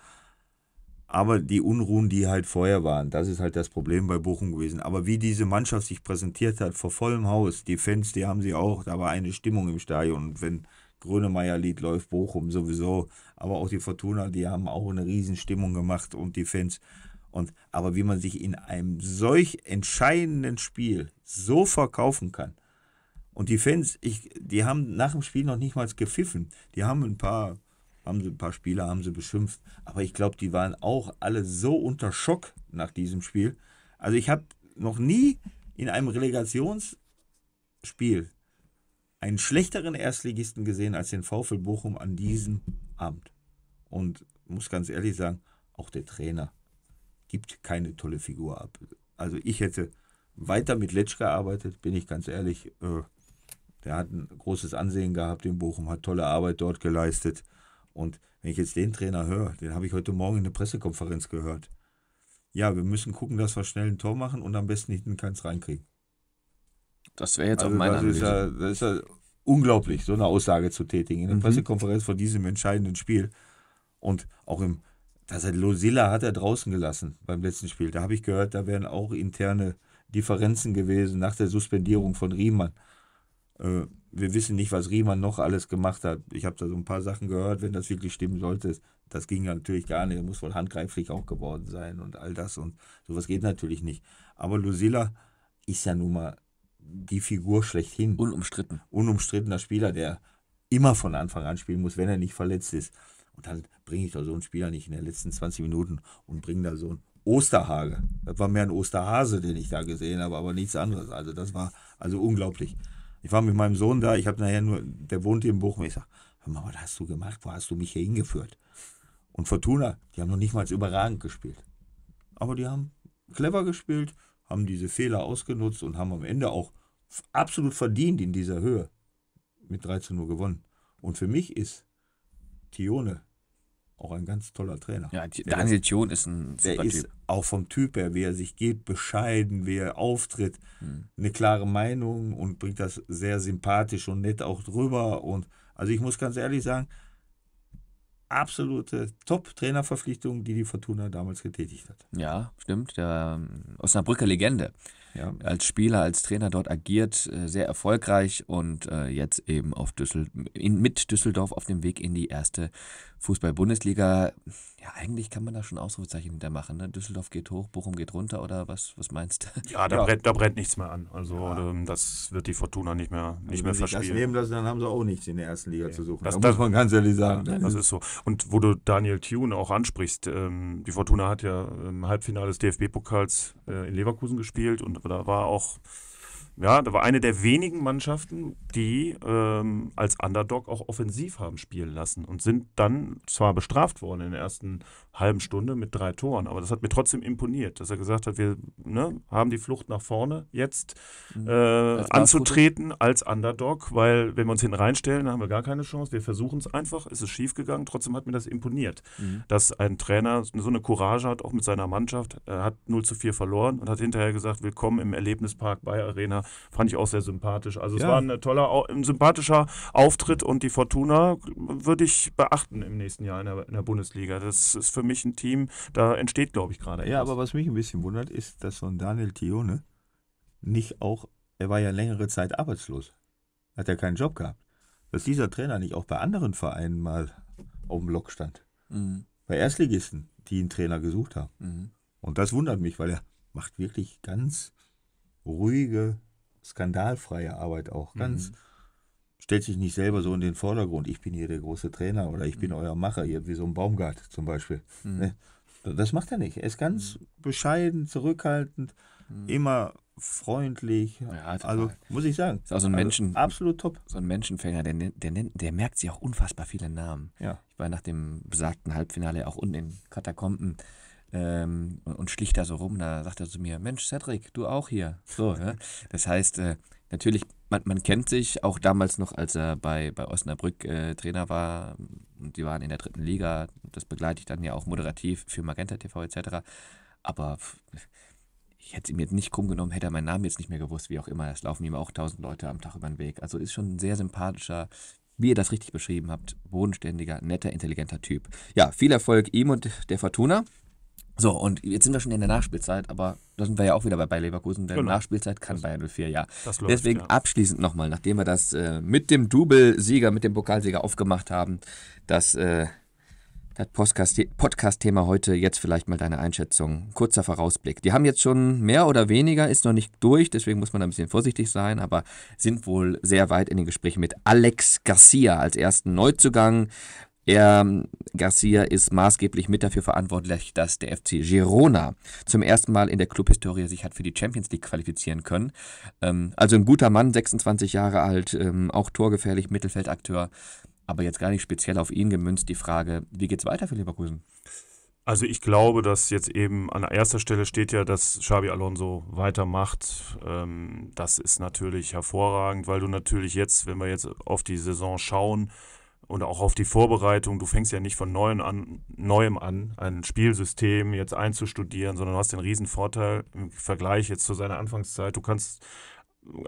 Aber die Unruhen, die halt vorher waren, das ist halt das Problem bei Bochum gewesen. Aber wie diese Mannschaft sich präsentiert hat, vor vollem Haus, die Fans, die haben sie auch, da war eine Stimmung im Stadion. Und wenn Grönemeyer-Lied läuft, Bochum sowieso, aber auch die Fortuna, die haben auch eine Riesenstimmung gemacht und die Fans und, aber wie man sich in einem solch entscheidenden Spiel so verkaufen kann. Und die Fans, ich, die haben nach dem Spiel noch nicht mal gepfiffen. Die haben ein paar, haben sie ein paar Spieler haben sie beschimpft. Aber ich glaube, die waren auch alle so unter Schock nach diesem Spiel. Also ich habe noch nie in einem Relegationsspiel einen schlechteren Erstligisten gesehen als den VfL Bochum an diesem Abend. Und muss ganz ehrlich sagen, auch der Trainer gibt keine tolle Figur ab. Also ich hätte weiter mit Letsch gearbeitet, bin ich ganz ehrlich. Äh, der hat ein großes Ansehen gehabt in Bochum, hat tolle Arbeit dort geleistet. Und wenn ich jetzt den Trainer höre, den habe ich heute Morgen in der Pressekonferenz gehört. Ja, wir müssen gucken, dass wir schnell ein Tor machen und am besten hinten keins reinkriegen. Das wäre jetzt also auch meine das ist, ja, das ist ja unglaublich, so eine Aussage zu tätigen in der mhm. Pressekonferenz vor diesem entscheidenden Spiel. Und auch im das hat Losilla hat er draußen gelassen beim letzten Spiel. Da habe ich gehört, da wären auch interne Differenzen gewesen nach der Suspendierung von Riemann. Äh, wir wissen nicht, was Riemann noch alles gemacht hat. Ich habe da so ein paar Sachen gehört, wenn das wirklich stimmen sollte. Das ging ja natürlich gar nicht. Er muss wohl handgreiflich auch geworden sein und all das. Und sowas geht natürlich nicht. Aber Lucilla ist ja nun mal die Figur schlechthin. Unumstritten. Unumstrittener Spieler, der immer von Anfang an spielen muss, wenn er nicht verletzt ist. Und dann bringe ich da so einen Spieler nicht in den letzten 20 Minuten und bringe da so einen Osterhage. Das war mehr ein Osterhase, den ich da gesehen habe, aber nichts anderes. Also das war also unglaublich. Ich war mit meinem Sohn da, ich habe nachher nur, der wohnt hier in Bochum. Ich sage, hör mal, was hast du gemacht? Wo hast du mich hier hingeführt? Und Fortuna, die haben noch nicht mal überragend gespielt. Aber die haben clever gespielt, haben diese Fehler ausgenutzt und haben am Ende auch absolut verdient in dieser Höhe mit 13 Uhr gewonnen. Und für mich ist Tione auch ein ganz toller Trainer. Ja, die, Daniel Thion ist ein super der Ist auch vom Typ her, wie er sich geht, bescheiden, wie er auftritt, hm. eine klare Meinung und bringt das sehr sympathisch und nett auch drüber. Und also ich muss ganz ehrlich sagen, absolute Top-Trainerverpflichtung, die die Fortuna damals getätigt hat. Ja, stimmt. Der ähm, Osnabrücker Legende ja, als Spieler, als Trainer dort agiert, äh, sehr erfolgreich und äh, jetzt eben auf Düssel in, mit Düsseldorf auf dem Weg in die erste Fußball-Bundesliga. Ja, eigentlich kann man da schon Ausrufezeichen hinter machen. Ne? Düsseldorf geht hoch, Bochum geht runter oder was, was meinst du? Ja, da, ja. Brennt, da brennt nichts mehr an. Also ja. Ähm, das wird die Fortuna nicht mehr, also nicht mehr verspielen. Wenn sie das nehmen lassen, dann haben sie auch nichts in der ersten Liga nee. zu suchen. Das, da muss man ganz ehrlich sagen. Ja, ne? das ist so. Und wo du Daniel Thune auch ansprichst, ähm, die Fortuna hat ja im Halbfinale des DFB-Pokals äh, in Leverkusen gespielt und da war auch ja, da war eine der wenigen Mannschaften, die ähm, als Underdog auch offensiv haben spielen lassen und sind dann zwar bestraft worden in der ersten halben Stunde mit drei Toren, aber das hat mir trotzdem imponiert, dass er gesagt hat, wir ne, haben die Flucht nach vorne jetzt mhm. äh, als anzutreten als Underdog, weil wenn wir uns hinten reinstellen, dann haben wir gar keine Chance. Wir versuchen es einfach, es ist schief gegangen, trotzdem hat mir das imponiert, mhm. dass ein Trainer so eine Courage hat, auch mit seiner Mannschaft, er hat 0 zu 4 verloren und hat hinterher gesagt, willkommen im Erlebnispark bei Arena Fand ich auch sehr sympathisch. Also ja. es war ein toller, ein sympathischer Auftritt und die Fortuna würde ich beachten im nächsten Jahr in der, in der, Bundesliga. Das ist für mich ein Team, da entsteht, glaube ich, gerade. Ja, etwas. aber was mich ein bisschen wundert, ist, dass so ein Daniel Thione nicht auch, er war ja längere Zeit arbeitslos, hat ja keinen Job gehabt, dass dieser Trainer nicht auch bei anderen Vereinen mal auf dem Block stand. Mhm. Bei Erstligisten, die einen Trainer gesucht haben. Mhm. Und das wundert mich, weil er macht wirklich ganz ruhige skandalfreie Arbeit auch. Mhm. Ganz. Mhm. Stellt sich nicht selber so in den Vordergrund, ich bin hier der große Trainer oder ich bin mhm. euer Macher, hier wie so ein Baumgart zum Beispiel. Mhm. Ne? Das macht er nicht. Er ist ganz mhm. bescheiden, zurückhaltend, mhm. immer freundlich. Ja, also muss ich sagen. Ist auch so ein also absolut top. So ein Menschenfänger, der, der, der merkt sich auch unfassbar viele Namen. Ja. Ich war nach dem besagten Halbfinale auch unten in Katakomben ähm, und, schlich da so rum. Da sagt er zu mir, Mensch, Cedric, du auch hier. So, ja? Ne? Das heißt, äh, natürlich, man, man, kennt sich auch damals noch, als er bei, bei Osnabrück äh, Trainer war. Die waren in der dritten Liga. Das begleite ich dann ja auch moderativ für Magenta TV etc. Aber ich hätte es ihm jetzt nicht krumm genommen, hätte er meinen Namen jetzt nicht mehr gewusst, wie auch immer. Es laufen ihm auch tausend Leute am Tag über den Weg. Also ist schon ein sehr sympathischer, wie ihr das richtig beschrieben habt, bodenständiger, netter, intelligenter Typ. Ja, viel Erfolg ihm und der Fortuna. So, und jetzt sind wir schon in der Nachspielzeit, aber da sind wir ja auch wieder bei, bei Leverkusen, denn genau. Nachspielzeit kann das, Bayern 04 ja. Läuft, Deswegen ja. abschließend nochmal, nachdem wir das äh, mit dem Double-Sieger, mit dem Pokalsieger aufgemacht haben, das, äh, das Podcast-Thema heute, jetzt vielleicht mal deine Einschätzung. Kurzer Vorausblick. Die haben jetzt schon mehr oder weniger, ist noch nicht durch, deswegen muss man ein bisschen vorsichtig sein, aber sind wohl sehr weit in den Gesprächen mit Alex Garcia als ersten Neuzugang er, ähm, Garcia, ist maßgeblich mit dafür verantwortlich, dass der FC Girona zum ersten Mal in der Clubhistorie sich hat für die Champions League qualifizieren können. Ähm, also ein guter Mann, 26 Jahre alt, ähm, auch torgefährlich, Mittelfeldakteur. Aber jetzt gar nicht speziell auf ihn gemünzt die Frage, wie geht's weiter für Leverkusen? Also ich glaube, dass jetzt eben an erster Stelle steht ja, dass Xabi Alonso weitermacht. Ähm, das ist natürlich hervorragend, weil du natürlich jetzt, wenn wir jetzt auf die Saison schauen, und auch auf die Vorbereitung. Du fängst ja nicht von neuem an, neuem an, ein Spielsystem jetzt einzustudieren, sondern du hast den riesen Vorteil im Vergleich jetzt zu seiner Anfangszeit. Du kannst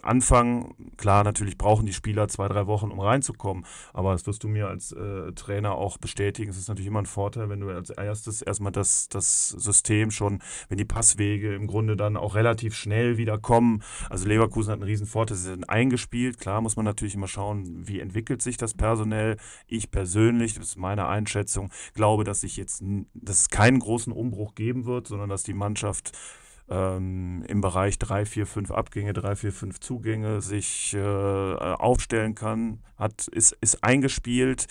Anfang, klar, natürlich brauchen die Spieler zwei, drei Wochen, um reinzukommen. Aber das wirst du mir als äh, Trainer auch bestätigen. Es ist natürlich immer ein Vorteil, wenn du als erstes erstmal das, das System schon, wenn die Passwege im Grunde dann auch relativ schnell wieder kommen. Also Leverkusen hat einen riesen Vorteil, sie sind eingespielt. Klar muss man natürlich immer schauen, wie entwickelt sich das personell. Ich persönlich, das ist meine Einschätzung, glaube, dass ich jetzt, dass es keinen großen Umbruch geben wird, sondern dass die Mannschaft ähm, im Bereich 3, 4, 5 Abgänge, 3, 4, 5 Zugänge sich äh, aufstellen kann, hat, ist, ist eingespielt,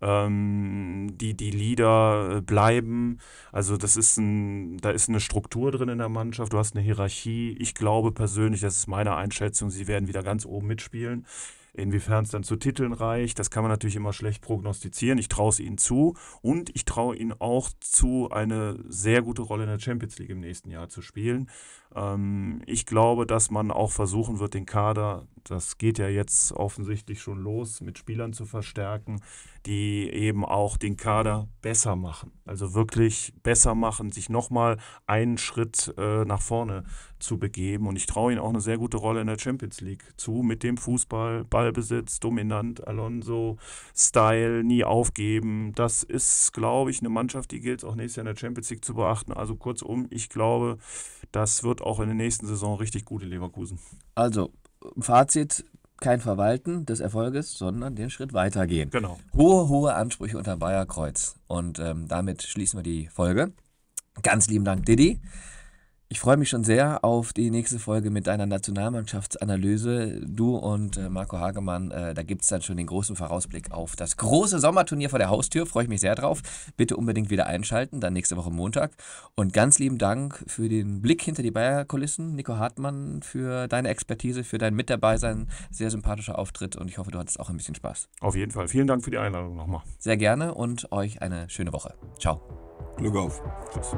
ähm, die, die Leader äh, bleiben. Also das ist ein, da ist eine Struktur drin in der Mannschaft, du hast eine Hierarchie. Ich glaube persönlich, das ist meine Einschätzung, sie werden wieder ganz oben mitspielen. Inwiefern es dann zu Titeln reicht, das kann man natürlich immer schlecht prognostizieren. Ich traue es ihnen zu und ich traue ihnen auch zu, eine sehr gute Rolle in der Champions League im nächsten Jahr zu spielen. Ähm, ich glaube, dass man auch versuchen wird, den Kader, das geht ja jetzt offensichtlich schon los, mit Spielern zu verstärken, die eben auch den Kader besser machen. Also wirklich besser machen, sich nochmal einen Schritt äh, nach vorne zu begeben. Und ich traue ihnen auch eine sehr gute Rolle in der Champions League zu, mit dem Fußball, Ballbesitz, dominant, Alonso, Style, nie aufgeben. Das ist, glaube ich, eine Mannschaft, die gilt es auch nächstes Jahr in der Champions League zu beachten. Also kurzum, ich glaube, das wird auch in der nächsten Saison richtig gut in Leverkusen. Also, Fazit, kein Verwalten des Erfolges, sondern den Schritt weitergehen. Genau. Hohe, hohe Ansprüche unter Bayerkreuz. Und ähm, damit schließen wir die Folge. Ganz lieben Dank, Didi. Ich freue mich schon sehr auf die nächste Folge mit deiner Nationalmannschaftsanalyse. Du und äh, Marco Hagemann, äh, da gibt es dann schon den großen Vorausblick auf das große Sommerturnier vor der Haustür. Freue ich mich sehr drauf. Bitte unbedingt wieder einschalten, dann nächste Woche Montag. Und ganz lieben Dank für den Blick hinter die Bayer-Kulissen, Nico Hartmann, für deine Expertise, für dein Mitdabeisein. Sehr sympathischer Auftritt und ich hoffe, du hattest auch ein bisschen Spaß. Auf jeden Fall. Vielen Dank für die Einladung nochmal. Sehr gerne und euch eine schöne Woche. Ciao. Glück auf. Tschüss.